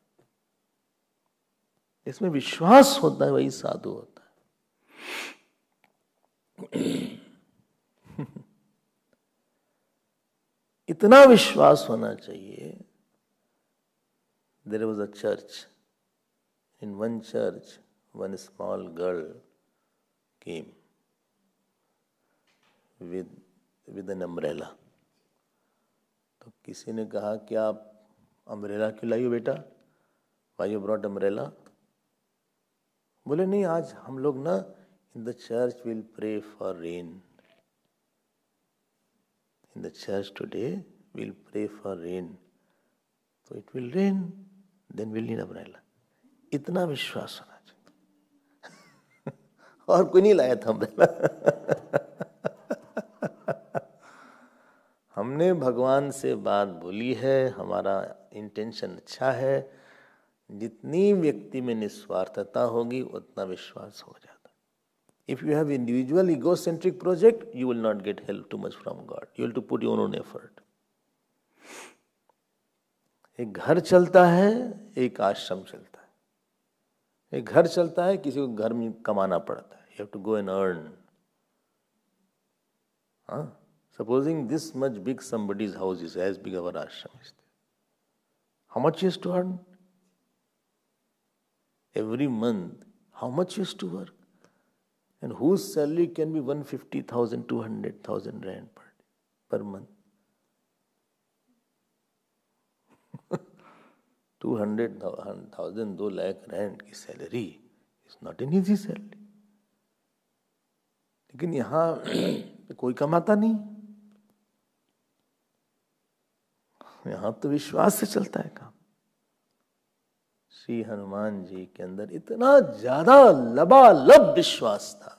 इसमें विश्वास होता है वही साधु होता है इतना विश्वास होना चाहिए there was a church. In one church, one small girl came with with an umbrella. तो किसी ने कहा कि आप अम्ब्रेला क्यों लाइयो बेटा वाई यू ब्रॉट अम्ब्रेला बोले नहीं आज हम लोग ना in the church will pray for rain in the church today will pray for rain तो it will rain then will need umbrella इतना विश्वास होना चाहिए और कोई नहीं लाया था अम्ब्रेला हमने भगवान से बात बोली है हमारा इंटेंशन अच्छा है जितनी व्यक्ति में निस्वार्थता होगी उतना विश्वास हो जाता if you have individual ego centric project you will not get help too much from God you will to put your own effort एक घर चलता है एक आश्रम चलता है एक घर चलता है किसी को घर में कमाना पड़ता है you have to go and earn supposing this much big somebody's house is as big our ashram is how much use to earn every month how every month how much used to work and whose salary can be 150,000, 200,000 rand per, per month two hundred thousand दो lakh rand की salary is not an easy salary लेकिन यहाँ कोई कमाता नहीं यहाँ तो विश्वास से चलता है काम श्री हनुमान जी के अंदर इतना ज्यादा लबालब विश्वास था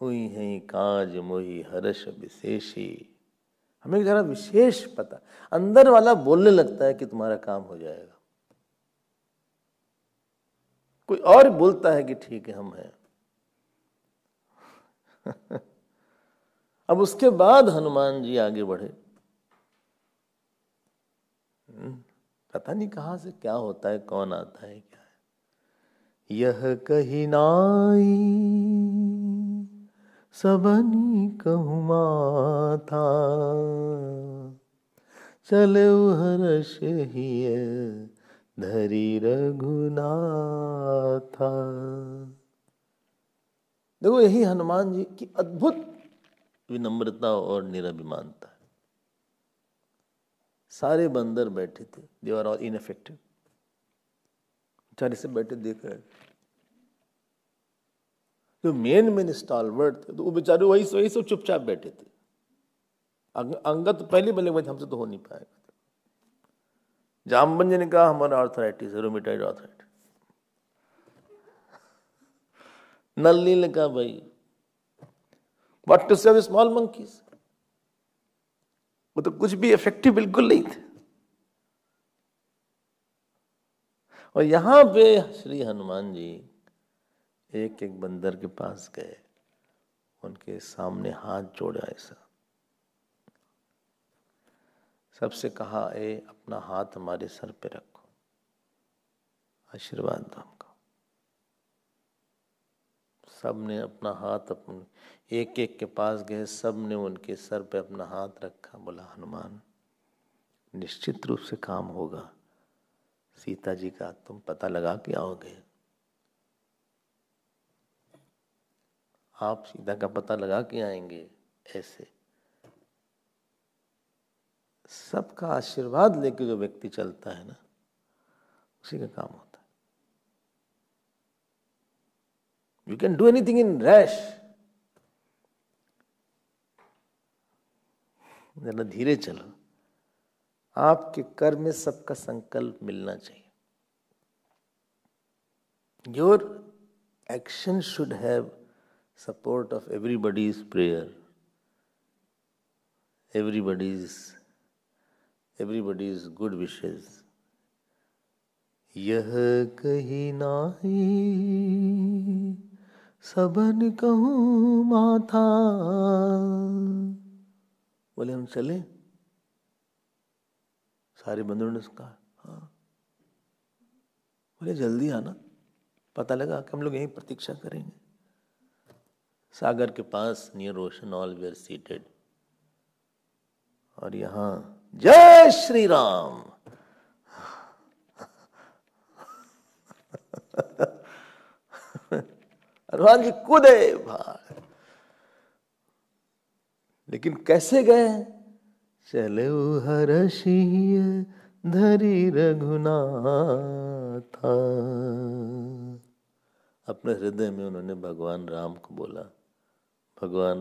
हुई है काज मोही हर्ष विशेषी हमें जरा विशेष पता अंदर वाला बोलने लगता है कि तुम्हारा काम हो जाएगा कोई और बोलता है कि ठीक है हम हैं अब उसके बाद हनुमान जी आगे बढ़े हम्म, पता नहीं कहां से क्या होता है कौन आता है क्या है यह कही नाई सबनी कहुमा था चले हर्ष ही धरी था देखो यही हनुमान जी की अद्भुत विनम्रता और निराभिमानता सारे बंदर बैठे थे दे आर ऑल इनफेक्टिव बेचारे से बैठे देख रहे जो मेन मेन स्टॉलवर्ड थे तो वो बेचारे वही वही सब चुपचाप बैठे थे अंगत तो पहली बल्लेबाजी हमसे तो हो नहीं पाएगा जामबंज ने कहा हमारा आर्थराइटिस रोमिटाइड आर्थराइटिस नलनी ने कहा भाई what to save small monkeys वो तो कुछ भी इफेक्टिव बिल्कुल नहीं थे और यहां पे श्री हनुमान जी एक एक बंदर के पास गए उनके सामने हाथ जोड़ा ऐसा सबसे कहा ए अपना हाथ हमारे सर पे रखो आशीर्वाद दो हमको सब ने अपना हाथ अपने एक एक के पास गए सब ने उनके सर पे अपना हाथ रखा बोला हनुमान निश्चित रूप से काम होगा सीता जी का तुम पता लगा के आओगे आप सीधा का पता लगा के आएंगे ऐसे सबका आशीर्वाद लेके जो व्यक्ति चलता है ना उसी का काम होता है you can do anything in rash जरा धीरे चलो आपके कर में सबका संकल्प मिलना चाहिए your action should have support of everybody's prayer. Everybody's everybody's good wishes. यह कही नाही सबन कहूँ माथा बोले हम चले सारे बंधुओं ने कहा हाँ बोले जल्दी आना पता लगा कि हम लोग यहीं प्रतीक्षा करेंगे सागर के पास near ocean all were seated और यहां जय श्री राम हनुमान जी कूदे भाग लेकिन कैसे गए चले हर सिंह धरी था अपने हृदय में उन्होंने भगवान राम को बोला भगवान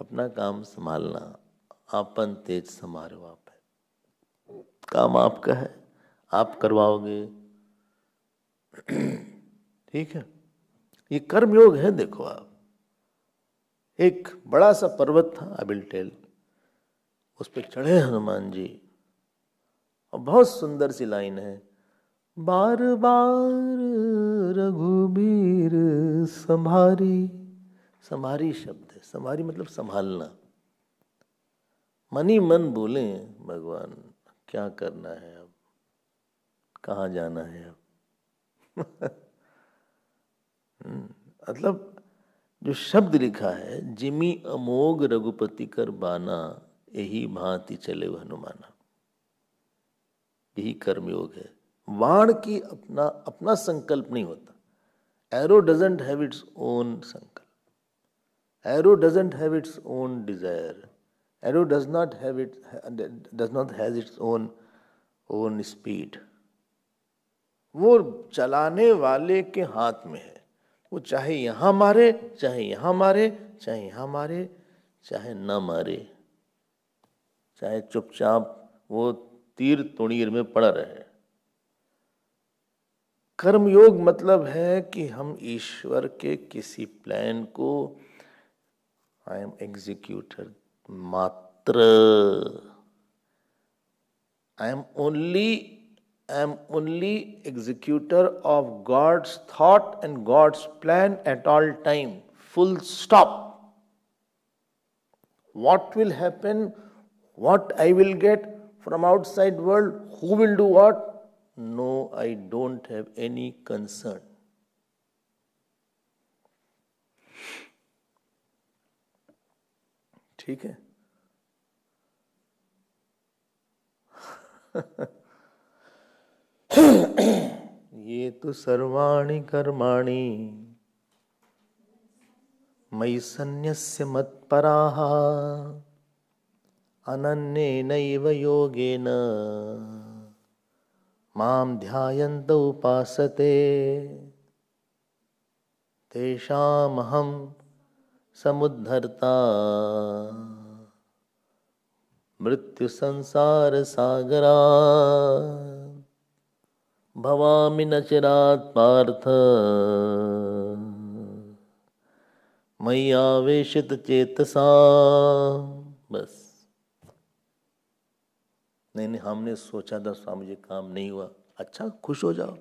अपना काम संभालना आपन तेज समारो आप है काम आपका है आप करवाओगे ठीक है ये कर्मयोग है देखो आप एक बड़ा सा पर्वत था अबिल टेल उस पर चढ़े हनुमान जी और बहुत सुंदर सी लाइन है बार बार रघुबीर संभारी समारी शब्द है समारी मतलब संभालना मनी मन बोले भगवान क्या करना है अब कहाँ जाना है अब हम्म, मतलब जो शब्द लिखा है जिमी अमोघ रघुपति कर बाना यही भांति चले वह हनुमाना यही कर्मयोग है वाण की अपना अपना संकल्प नहीं होता arrow doesn't have its own sankalp Arrow doesn't have its own desire. Arrow does not have it does not has its own own speed. वो चलाने वाले के हाथ में है वो चाहे यहां मारे चाहे यहां मारे चाहे यहां मारे चाहे न मारे चाहे चुपचाप वो तीर तुणीर में पड़ा रहे कर्मयोग मतलब है कि हम ईश्वर के किसी प्लान को I am executed matra. I am only I am only executor of God's thought and God's plan at all time. Full stop. What will happen? What I will get from outside world? Who will do what? No, I don't have any concern. ठीक है ये तो सर्वाणी कर्माणी मई सन्यस्य मत्परा अन्य योगेन माम ध्यायन्त उपासते तेषामहं समुद्धरता मृत्यु संसार सागरा भवामि न चिरात् पार्थ मयि आवेशित चेतसा बस नहीं नहीं हमने सोचा था स्वामी जी काम नहीं हुआ अच्छा खुश हो जाओ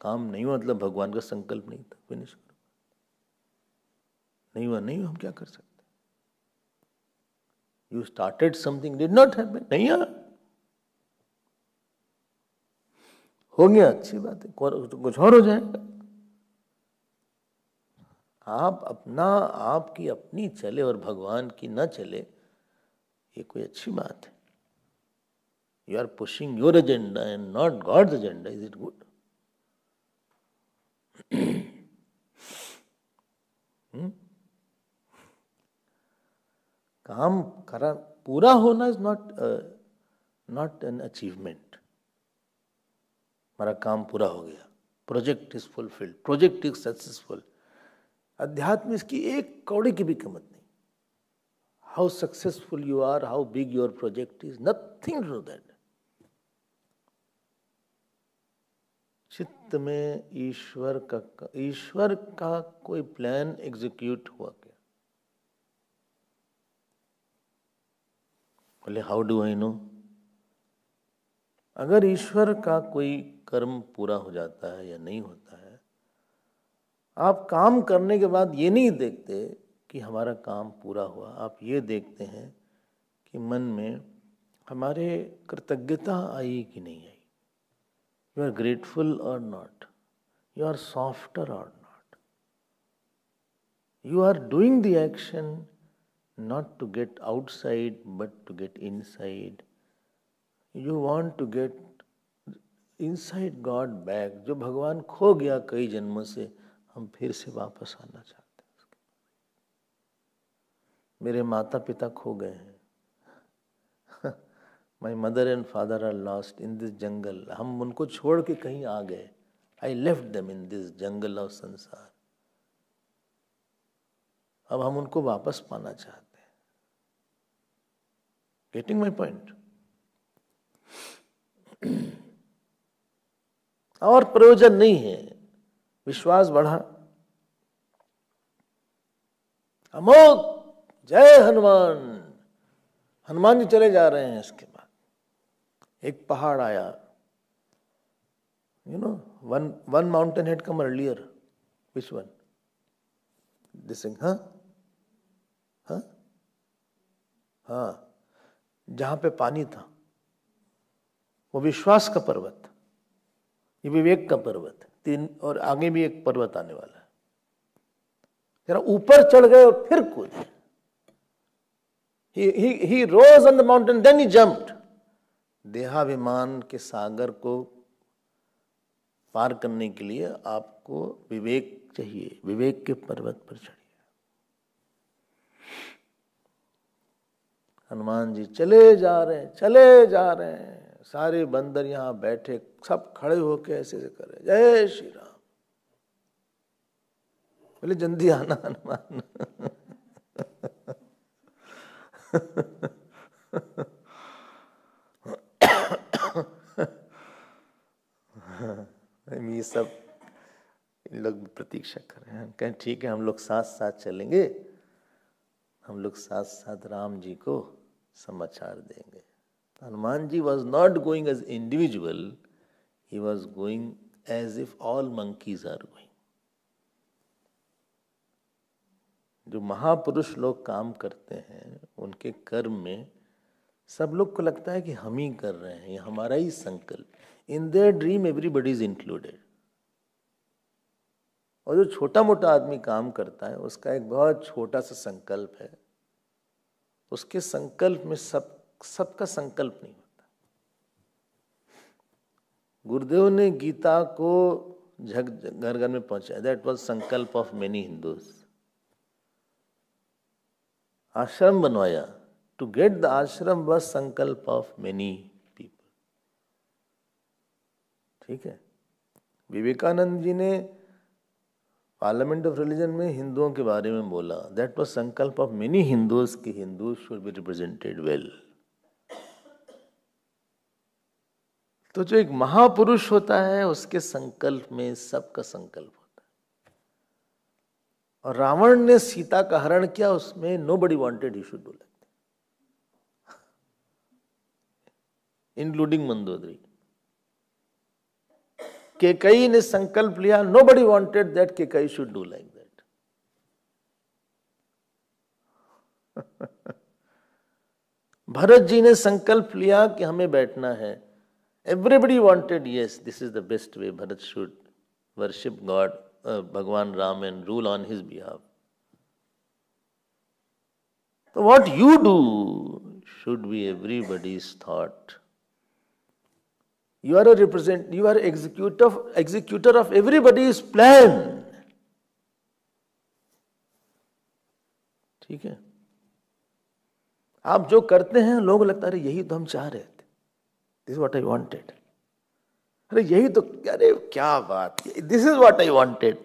काम नहीं हुआ मतलब भगवान का संकल्प नहीं था फिनिश नहीं हुआ नहीं हुआ हम क्या कर सकते you started something did not है नहीं हुआ हो गया अच्छी बात है कुछ और हो जाएगा आप अपना आपकी अपनी चले और भगवान की ना चले ये कोई अच्छी बात है you are pushing your agenda and not God agenda is it good hmm काम करा पूरा होना is not not an achievement हमारा काम पूरा हो गया project is fulfilled project is successful अध्यात्म इसकी एक कौड़ी की भी कीमत नहीं how successful you are how big your project is nothing to that चित्त में ईश्वर का ईश्वर का कोई प्लान एग्जीक्यूट हुआ बोले हाउ डू आई नो अगर ईश्वर का कोई कर्म पूरा हो जाता है या नहीं होता है आप काम करने के बाद ये नहीं देखते कि हमारा काम पूरा हुआ आप ये देखते हैं कि मन में हमारे कृतज्ञता आई कि नहीं आई यू आर ग्रेटफुल और नॉट यू आर सॉफ्टर और not you are doing the action not to get outside but to get inside. You want to get inside God back. जो भगवान खो गया कई जन्मों से हम फिर से वापस आना चाहते हैं मेरे माता पिता खो गए हैं my mother and father are lost in this jungle हम उनको छोड़ के कहीं आ गए आई लेफ्ट दम इन दिस जंगल ऑफ संसार अब हम उनको वापस पाना चाहते Getting my point? और प्रयोजन नहीं है विश्वास बढ़ा अमोघ जय हनुमान हनुमान जी चले जा रहे हैं इसके बाद एक पहाड़ आया you know one one mountain had come earlier which one this हाँ हाँ जहां पे पानी था वो विश्वास का पर्वत ये विवेक का पर्वत तीन और आगे भी एक पर्वत आने वाला है जरा ऊपर चढ़ गए और फिर कूद he rose on the mountain then he jumped देहाभिमान के सागर को पार करने के लिए आपको विवेक चाहिए विवेक के पर्वत पर चढ़िए हनुमान जी चले जा रहे हैं चले जा रहे हैं सारे बंदर यहाँ बैठे सब खड़े होके ऐसे ऐसे करे जय श्री राम बोले जल्दी आना हनुमान ये सब लोग प्रतीक्षा कर रहे हैं कहें ठीक है हम लोग साथ साथ चलेंगे हम लोग साथ साथ राम जी को समाचार देंगे Hanuman ji was not going as individual he was going as if all monkeys are going जो महापुरुष लोग काम करते हैं उनके कर्म में सब लोग को लगता है कि हम ही कर रहे हैं ये हमारा ही संकल्प in their dream everybody is included और जो छोटा मोटा आदमी काम करता है उसका एक बहुत छोटा सा संकल्प है उसके संकल्प में सब सबका संकल्प नहीं होता गुरुदेव ने गीता को झग घर घर में पहुंचाया दैट वॉज संकल्प ऑफ मेनी हिंदूज आश्रम बनवाया टू गेट द आश्रम व संकल्प ऑफ मेनी पीपल ठीक है विवेकानंद जी ने पार्लियामेंट ऑफ रिलीजन में हिंदुओं के बारे में बोला दैट वॉज संकल्प ऑफ मेनी हिंदूज कि Hindus should be represented well तो जो एक महापुरुष होता है उसके संकल्प में सबका संकल्प होता है और रावण ने सीता का हरण किया उसमें nobody wanted he should do like including Mandodari के कई ने संकल्प लिया नो बडी वॉन्टेड दैट के कई should do like that Bharat ji ने संकल्प लिया कि हमें बैठना है everybody wanted yes this is the best way Bharat should worship God भगवान Ram and rule on his behalf what you do should be everybody's thought You are a represent, you are executor, executor of everybody's plan. ठीक है आप जो करते हैं लोग लगता है यही तो हम चाह रहे थे दिस वॉट आई वॉन्टेड अरे यही तो अरे क्या बात this is what I wanted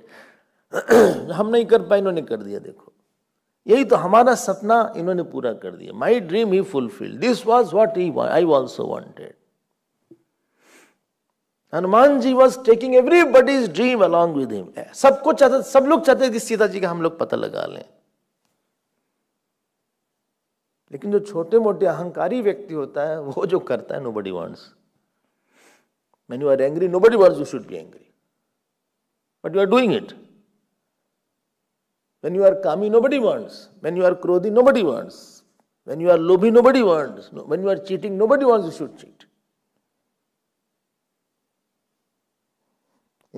हम नहीं कर पाए इन्होंने कर दिया देखो यही तो हमारा सपना इन्होंने पूरा कर दिया my dream he fulfil this was what he I also wanted Hanuman ji was taking everybody's dream along with him सबको चाहते सब लोग चाहते कि सीता जी का हम लोग पता लगा लें लेकिन जो छोटे मोटे अहंकारी व्यक्ति होता है वो जो करता है nobody wants man you are angry nobody wants you should be angry but you are doing it when you are कामी nobody wants when you are क्रोधी nobody wants when you are लोभी nobody wants when you are cheating nobody wants you should cheat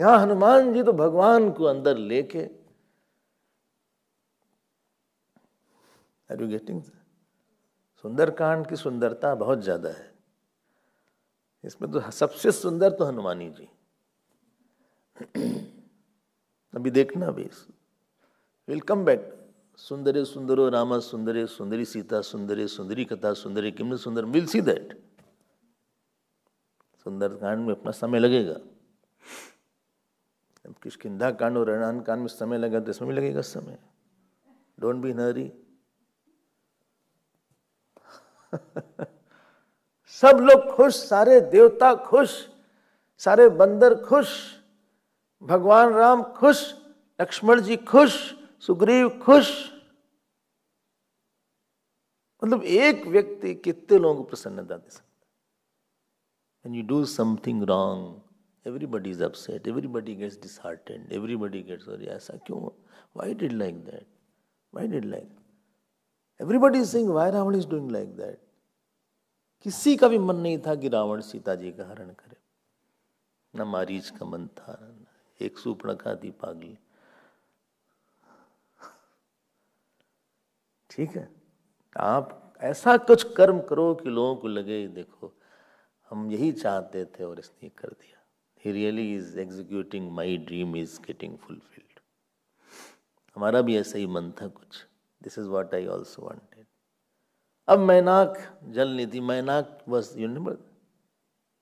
यहां हनुमान जी तो भगवान को अंदर लेके are you getting Sundarkand की सुंदरता बहुत ज़्यादा है इसमें तो सबसे सुंदर तो हनुमानी जी अभी देखना भी वेलकम बैक सुंदरे सुंदरो रामा सुंदरे सुंदरी सीता सुंदरे सुंदरी कथा सुंदरी किमन सुंदर विल सी दैट सुंदरकांड में अपना समय लगेगा किस किंदा कांड और रणान कांड में समय लगा तो इसमें भी लगेगा समय डोंट बी नरी सब लोग खुश सारे देवता खुश सारे बंदर खुश भगवान राम खुश लक्ष्मण जी खुश सुग्रीव खुश मतलब एक व्यक्ति कितने लोगों को प्रसन्नता दे सकता and you do something wrong everybody is upset everybody gets disheartened everybody gets और ऐसा क्यों why did like that why did like everybody Singh Y Ravan is doing like that किसी का भी मन नहीं था कि रावण सीता जी का हरण करे न मारीच का मन था एक सुपण का थी पागली ठीक है आप ऐसा कुछ कर्म करो कि लोगों को लगे देखो हम यही चाहते थे और इसने कर दिया he really is executing my dream is getting fulfilled हमारा भी ऐसा ही मन था कुछ this is what I also wanted अब मैनाक जल निधि Mainak was you remember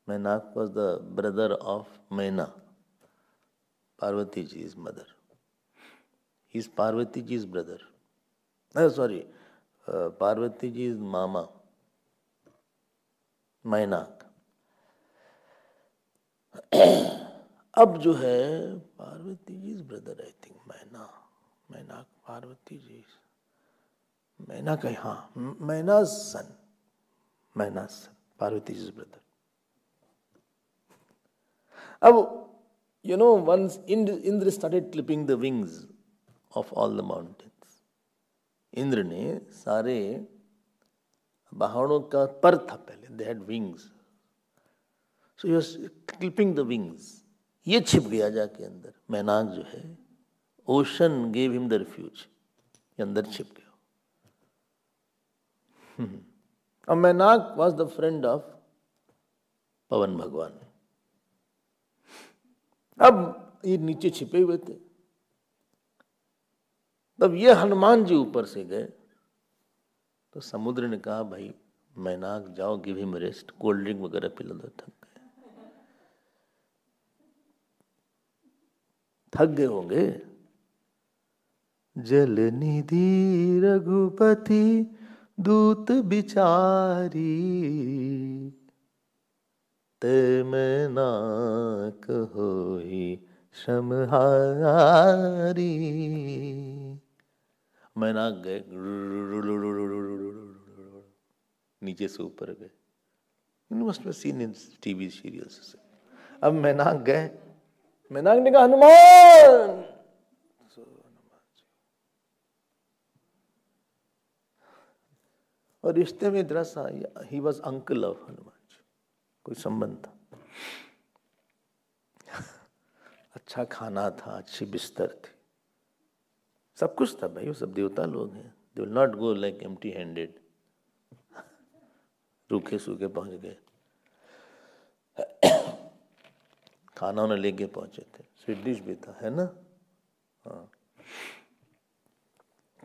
Mainak was the brother of Maina Parvati ji is mother he is Parvati ji is brother sorry Parvati ji is मामा मैनाक अब जो है Parvati ji brother I think Maina Maina Parvati जी मैना का हाँ Maina son Maina son Parvati ji brother अब you know once Indra Indra started clipping the wings of all the mountains Indra ने सारे बहाड़ों का पर था पहले they had wings so you clipping the wings ये छिप गया जाके अंदर मैनाक जो है ocean gave him the refuge ये अंदर छिप गया अब Mainak was the friend of Pavan भगवान अब ये नीचे छिपे हुए थे तब ये हनुमान जी ऊपर से गए तो समुद्र ने कहा भाई मैनाक जाओ give him rest cold drink वगैरह पिला दो था थक गए होंगे जल निधि रघुपति दूत बिचारी तमनाक होई समहारी नाक गए नीचे से ऊपर गए you must seen in TV serials अब नाक गए मैं नाग ने कहा हनुमान और रिश्ते में इतना सा he was uncle of Hanuman ji कोई संबंध था अच्छा खाना था अच्छी बिस्तर थी सब कुछ था भाई वो सब देवता लोग हैं they will not go like empty handed रूखे सूखे पहुंच गए खाना उन्हें लेके पहुंचे थे स्वीट डिश भी था है ना हाँ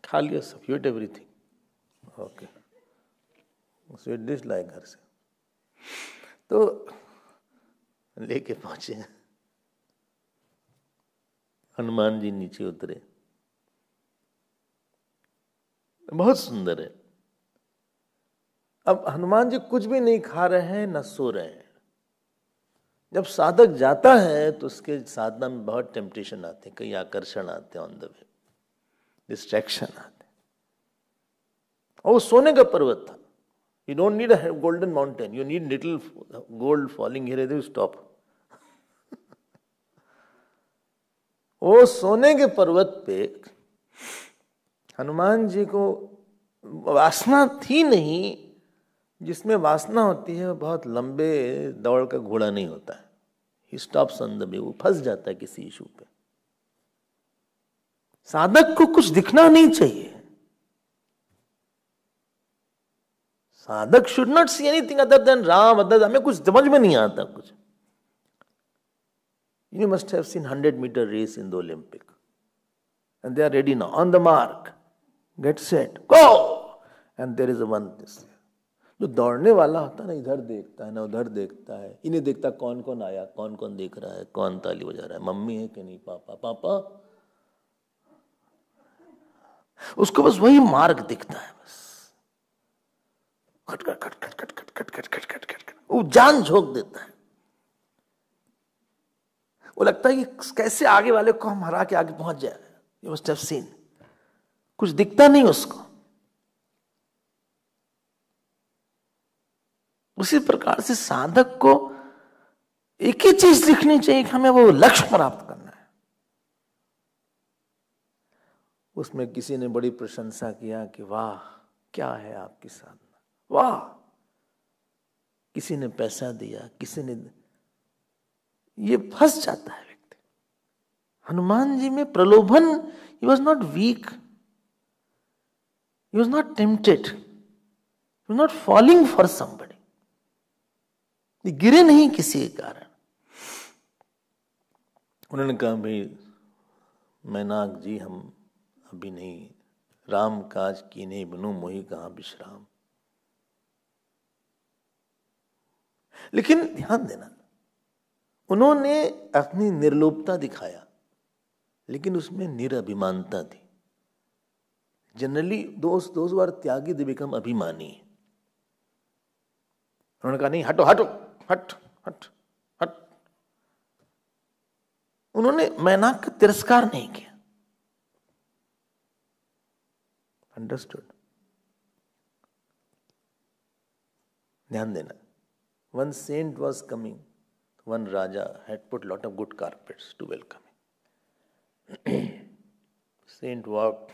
खा लिया सब यूट एवरीथिंग ओके स्वीट डिश लाए घर से तो लेके पहुंचे हनुमान जी नीचे उतरे बहुत सुंदर है अब हनुमान जी कुछ भी नहीं खा रहे हैं न सो रहे हैं जब साधक जाता है तो उसके साधना में बहुत टेम्पटेशन आते हैं कई आकर्षण आते हैं ऑन द वे डिस्ट्रैक्शन आते हैं और वो सोने का पर्वत था you don't need a golden mountain you need little gold falling here you stop वो सोने के पर्वत पे हनुमान जी को वासना थी नहीं जिसमें वासना होती है वो बहुत लंबे दौड़ का घोड़ा नहीं होता है ही स्टॉप संद में वो फंस जाता है किसी इशू पे साधक को कुछ दिखना नहीं चाहिए साधक should not see thing other than Ram other हमें कुछ समझ में नहीं आता कुछ you must have seen hundred metre race in the Olympic and they are ready now on the mark get set go and there is a one this जो दौड़ने वाला होता है ना इधर देखता है ना उधर देखता है इन्हें देखता कौन कौन आया कौन कौन देख रहा है कौन ताली बजा रहा है मम्मी है कि नहीं पापा पापा उसको बस वही मार्ग दिखता है बस खट खट खट खट खट खट खट खट खट खट खट वो जान झोंक देता है वो लगता है कि कैसे आगे वाले को हम हरा के आगे पहुंच जाए सीन कुछ दिखता नहीं उसको उसी प्रकार से साधक को एक ही चीज लिखनी चाहिए कि हमें वो लक्ष्य प्राप्त करना है उसमें किसी ने बड़ी प्रशंसा किया कि वाह क्या है आपकी साधना वाह किसी ने पैसा दिया किसी ने ये फंस जाता है व्यक्ति हनुमान जी में प्रलोभन he was not weak he was not tempted he was not following for somebody गिरे नहीं किसी के कारण उन्होंने कहा भाई मैनाक जी हम अभी नहीं राम काज की नहीं बनू मोही कहा विश्राम लेकिन ध्यान देना उन्होंने अपनी निर्लोपता दिखाया लेकिन उसमें निराभिमानता थी जनरली दोस्त दोस्त बार त्यागी दिविकम अभिमानी उन्होंने कहा नहीं हटो हटो हट हट हट उन्होंने मैनाक का तिरस्कार नहीं किया अंडरस्टूड ध्यान देना one saint was coming one raja had put lot of good carpets to welcome saint walk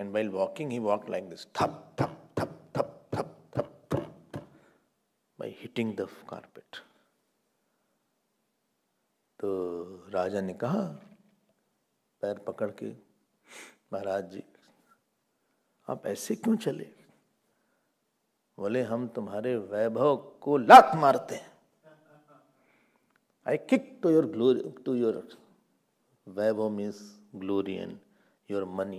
and while walking he walk like this थप थप eating द कारपेट तो राजा ने कहा पैर पकड़ के महाराज जी आप ऐसे क्यों चले बोले हम तुम्हारे वैभव को लात मारते हैं I kick to your glory to your वैभव means glory and your money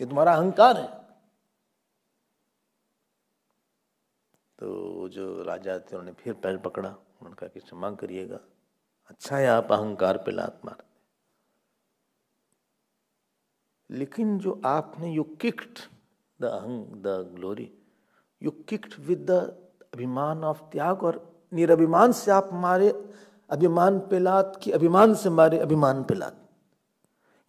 ये तुम्हारा अहंकार है तो जो राजा थे उन्होंने फिर पैर पकड़ा उन्होंने कहा कि क्षमा करिएगा अच्छा है आप अहंकार पे लात मारते लेकिन जो आपने यू किक्ड द अहंग the glory you kicked with the अभिमान ऑफ त्याग और निराभिमान से आप मारे अभिमान पे लात की अभिमान से मारे अभिमान पे लात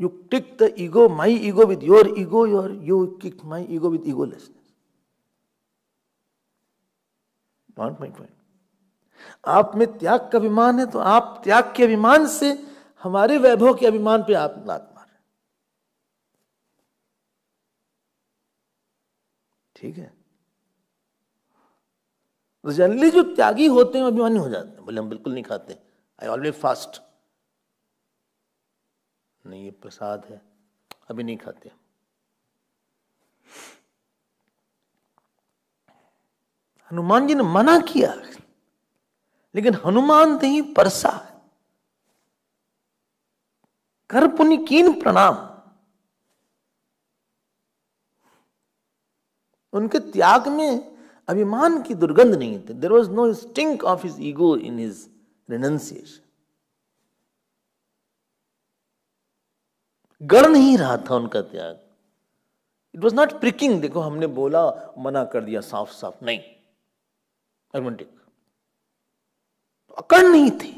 you kick the ego my ego with your ego your you kick my ego with ego egolessness point my point आप में त्याग का अभिमान है तो आप त्याग के अभिमान से हमारे वैभव के अभिमान पे आप लात मार ठीक है तो जनरली जो त्यागी होते हैं अभिमानी हो जाते हैं बोले हम बिल्कुल नहीं खाते आई ऑलवेज फास्ट नहीं ये प्रसाद है अभी नहीं खाते हनुमान जी ने मना किया लेकिन हनुमान नहीं परसा कर पुनि कीन प्रणाम उनके त्याग में अभिमान की दुर्गंध नहीं थी there was no stink of his ego in his renunciation गढ़ नहीं रहा था उनका त्याग इट वॉज नॉट प्रिकिंग देखो हमने बोला मना कर दिया साफ साफ नहीं अर्मेंटिक अकड़ नहीं थे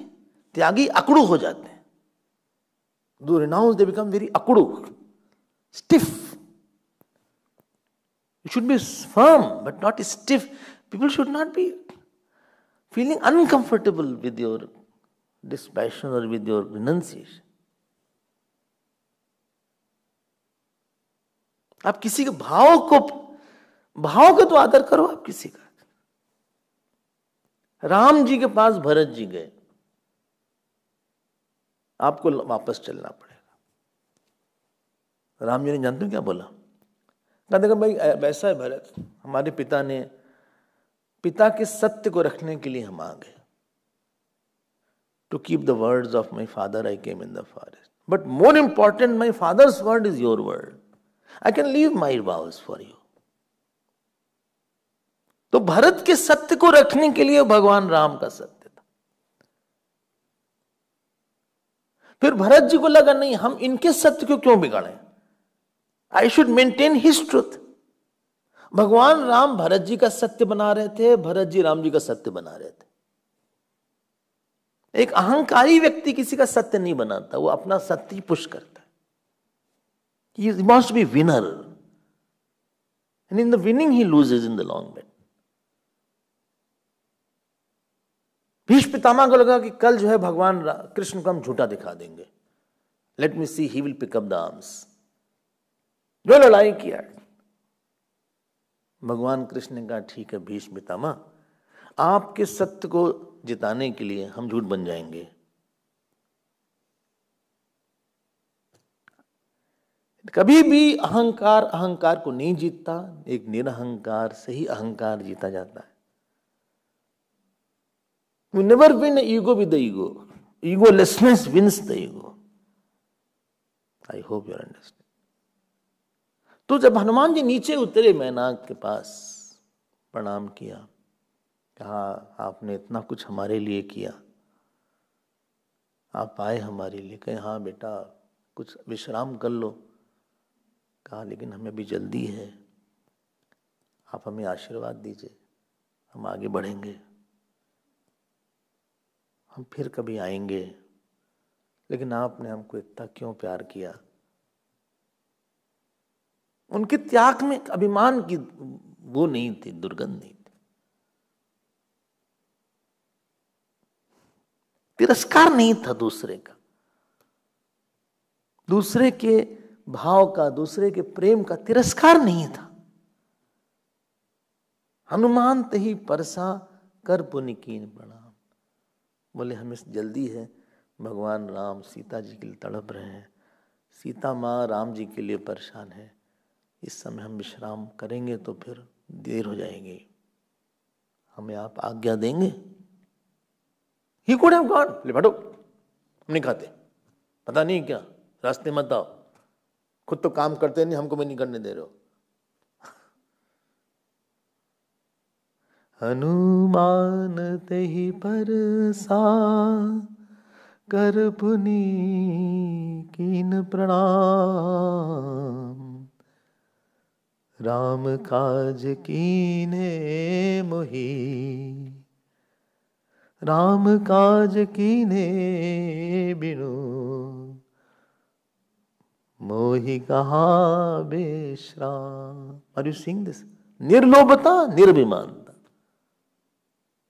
त्यागी अकड़ू हो जाते हैं दे बिकम वेरी अकड़ू stiff you should be firm but not stiff people should not be feeling uncomfortable with your dispassion और विद योर रिनंसिएशन आप किसी के भाव को भाव का तो आदर करो आप किसी का राम जी के पास भरत जी गए आपको वापस चलना पड़ेगा राम जी ने जानते क्या बोला कहा देखा भाई वैसा है भरत हमारे पिता ने पिता के सत्य को रखने के लिए हम आ गए to keep the words of my father I came in the forest but more important my father's word is your word I can leave my vows for you तो भरत के सत्य को रखने के लिए भगवान राम का सत्य था फिर भरत जी को लगा नहीं हम इनके सत्य को क्यों बिगाड़े I should maintain his truth भगवान राम भरत जी का सत्य बना रहे थे भरत जी राम जी का सत्य बना रहे थे एक अहंकारी व्यक्ति किसी का सत्य नहीं बनाता वो अपना सत्य पुष्ट पुश करता है must be winner and in the winning he loses in the long bet Bhishma Pitamah को लगा कि कल जो है भगवान कृष्ण को हम झूठा दिखा देंगे let me see he will pick up the arms जो लड़ाई किया भगवान कृष्ण ने कहा ठीक है भीष्म पितामह आपके सत्य को जिताने के लिए हम झूठ बन जाएंगे कभी भी अहंकार अहंकार को नहीं जीतता एक निरहंकार से ही अहंकार जीता जाता है We never win ego with the ego. Egolessness wins the ego. I hope you understand. तो जब हनुमान जी नीचे उतरे मैनाक के पास प्रणाम किया कहा आपने इतना कुछ हमारे लिए किया आप आए हमारे लिए कहे हाँ बेटा कुछ विश्राम कर लो कहा लेकिन हमें भी जल्दी है आप हमें आशीर्वाद दीजिए हम आगे बढ़ेंगे हम फिर कभी आएंगे लेकिन आपने हमको इतना क्यों प्यार किया उनके त्याग में अभिमान की वो नहीं थी दुर्गंध नहीं थी तिरस्कार नहीं था दूसरे का दूसरे के भाव का दूसरे के प्रेम का तिरस्कार नहीं था हनुमान ही परसा कर पुनिकीन बना बोले हमें जल्दी है भगवान राम सीता जी के लिए तड़प रहे हैं सीता माँ राम जी के लिए परेशान है इस समय हम विश्राम करेंगे तो फिर देर हो जाएगी हमें आप आज्ञा देंगे ही कुड हैव गॉड बोले हम नहीं खाते पता नहीं क्या रास्ते मत आओ खुद तो काम करते नहीं हमको भी नहीं करने दे रहे हो हनुमान पर सा कर पुनी कीन प्रणाम राम काज कीने मोही राम काज कीने बिनु मोहि कहा बेश्राम आर यू सिंग दिस निर्लोभता निर्भिमान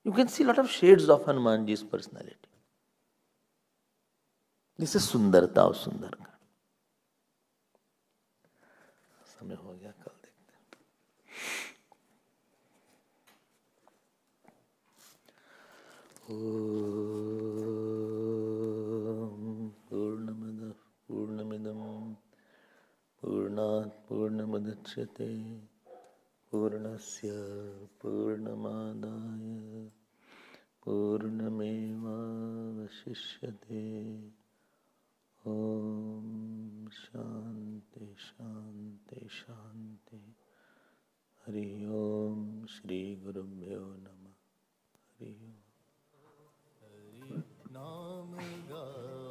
You can see a lot of shades of Hanumanji's personality. This is Sundarta of Sundarka. समय हो गया कल देखते पूर्णमद पूर्णमिदम पूर्णात् पूर्णमुदच्यते पूर्णस्य पूर्णमादाय पूर्णमेवावशिष्यते ॐ शान्ति शान्ति शान्ति हरि ओं श्रीगुरुभ्यो नमः हरि ओम् नाम गा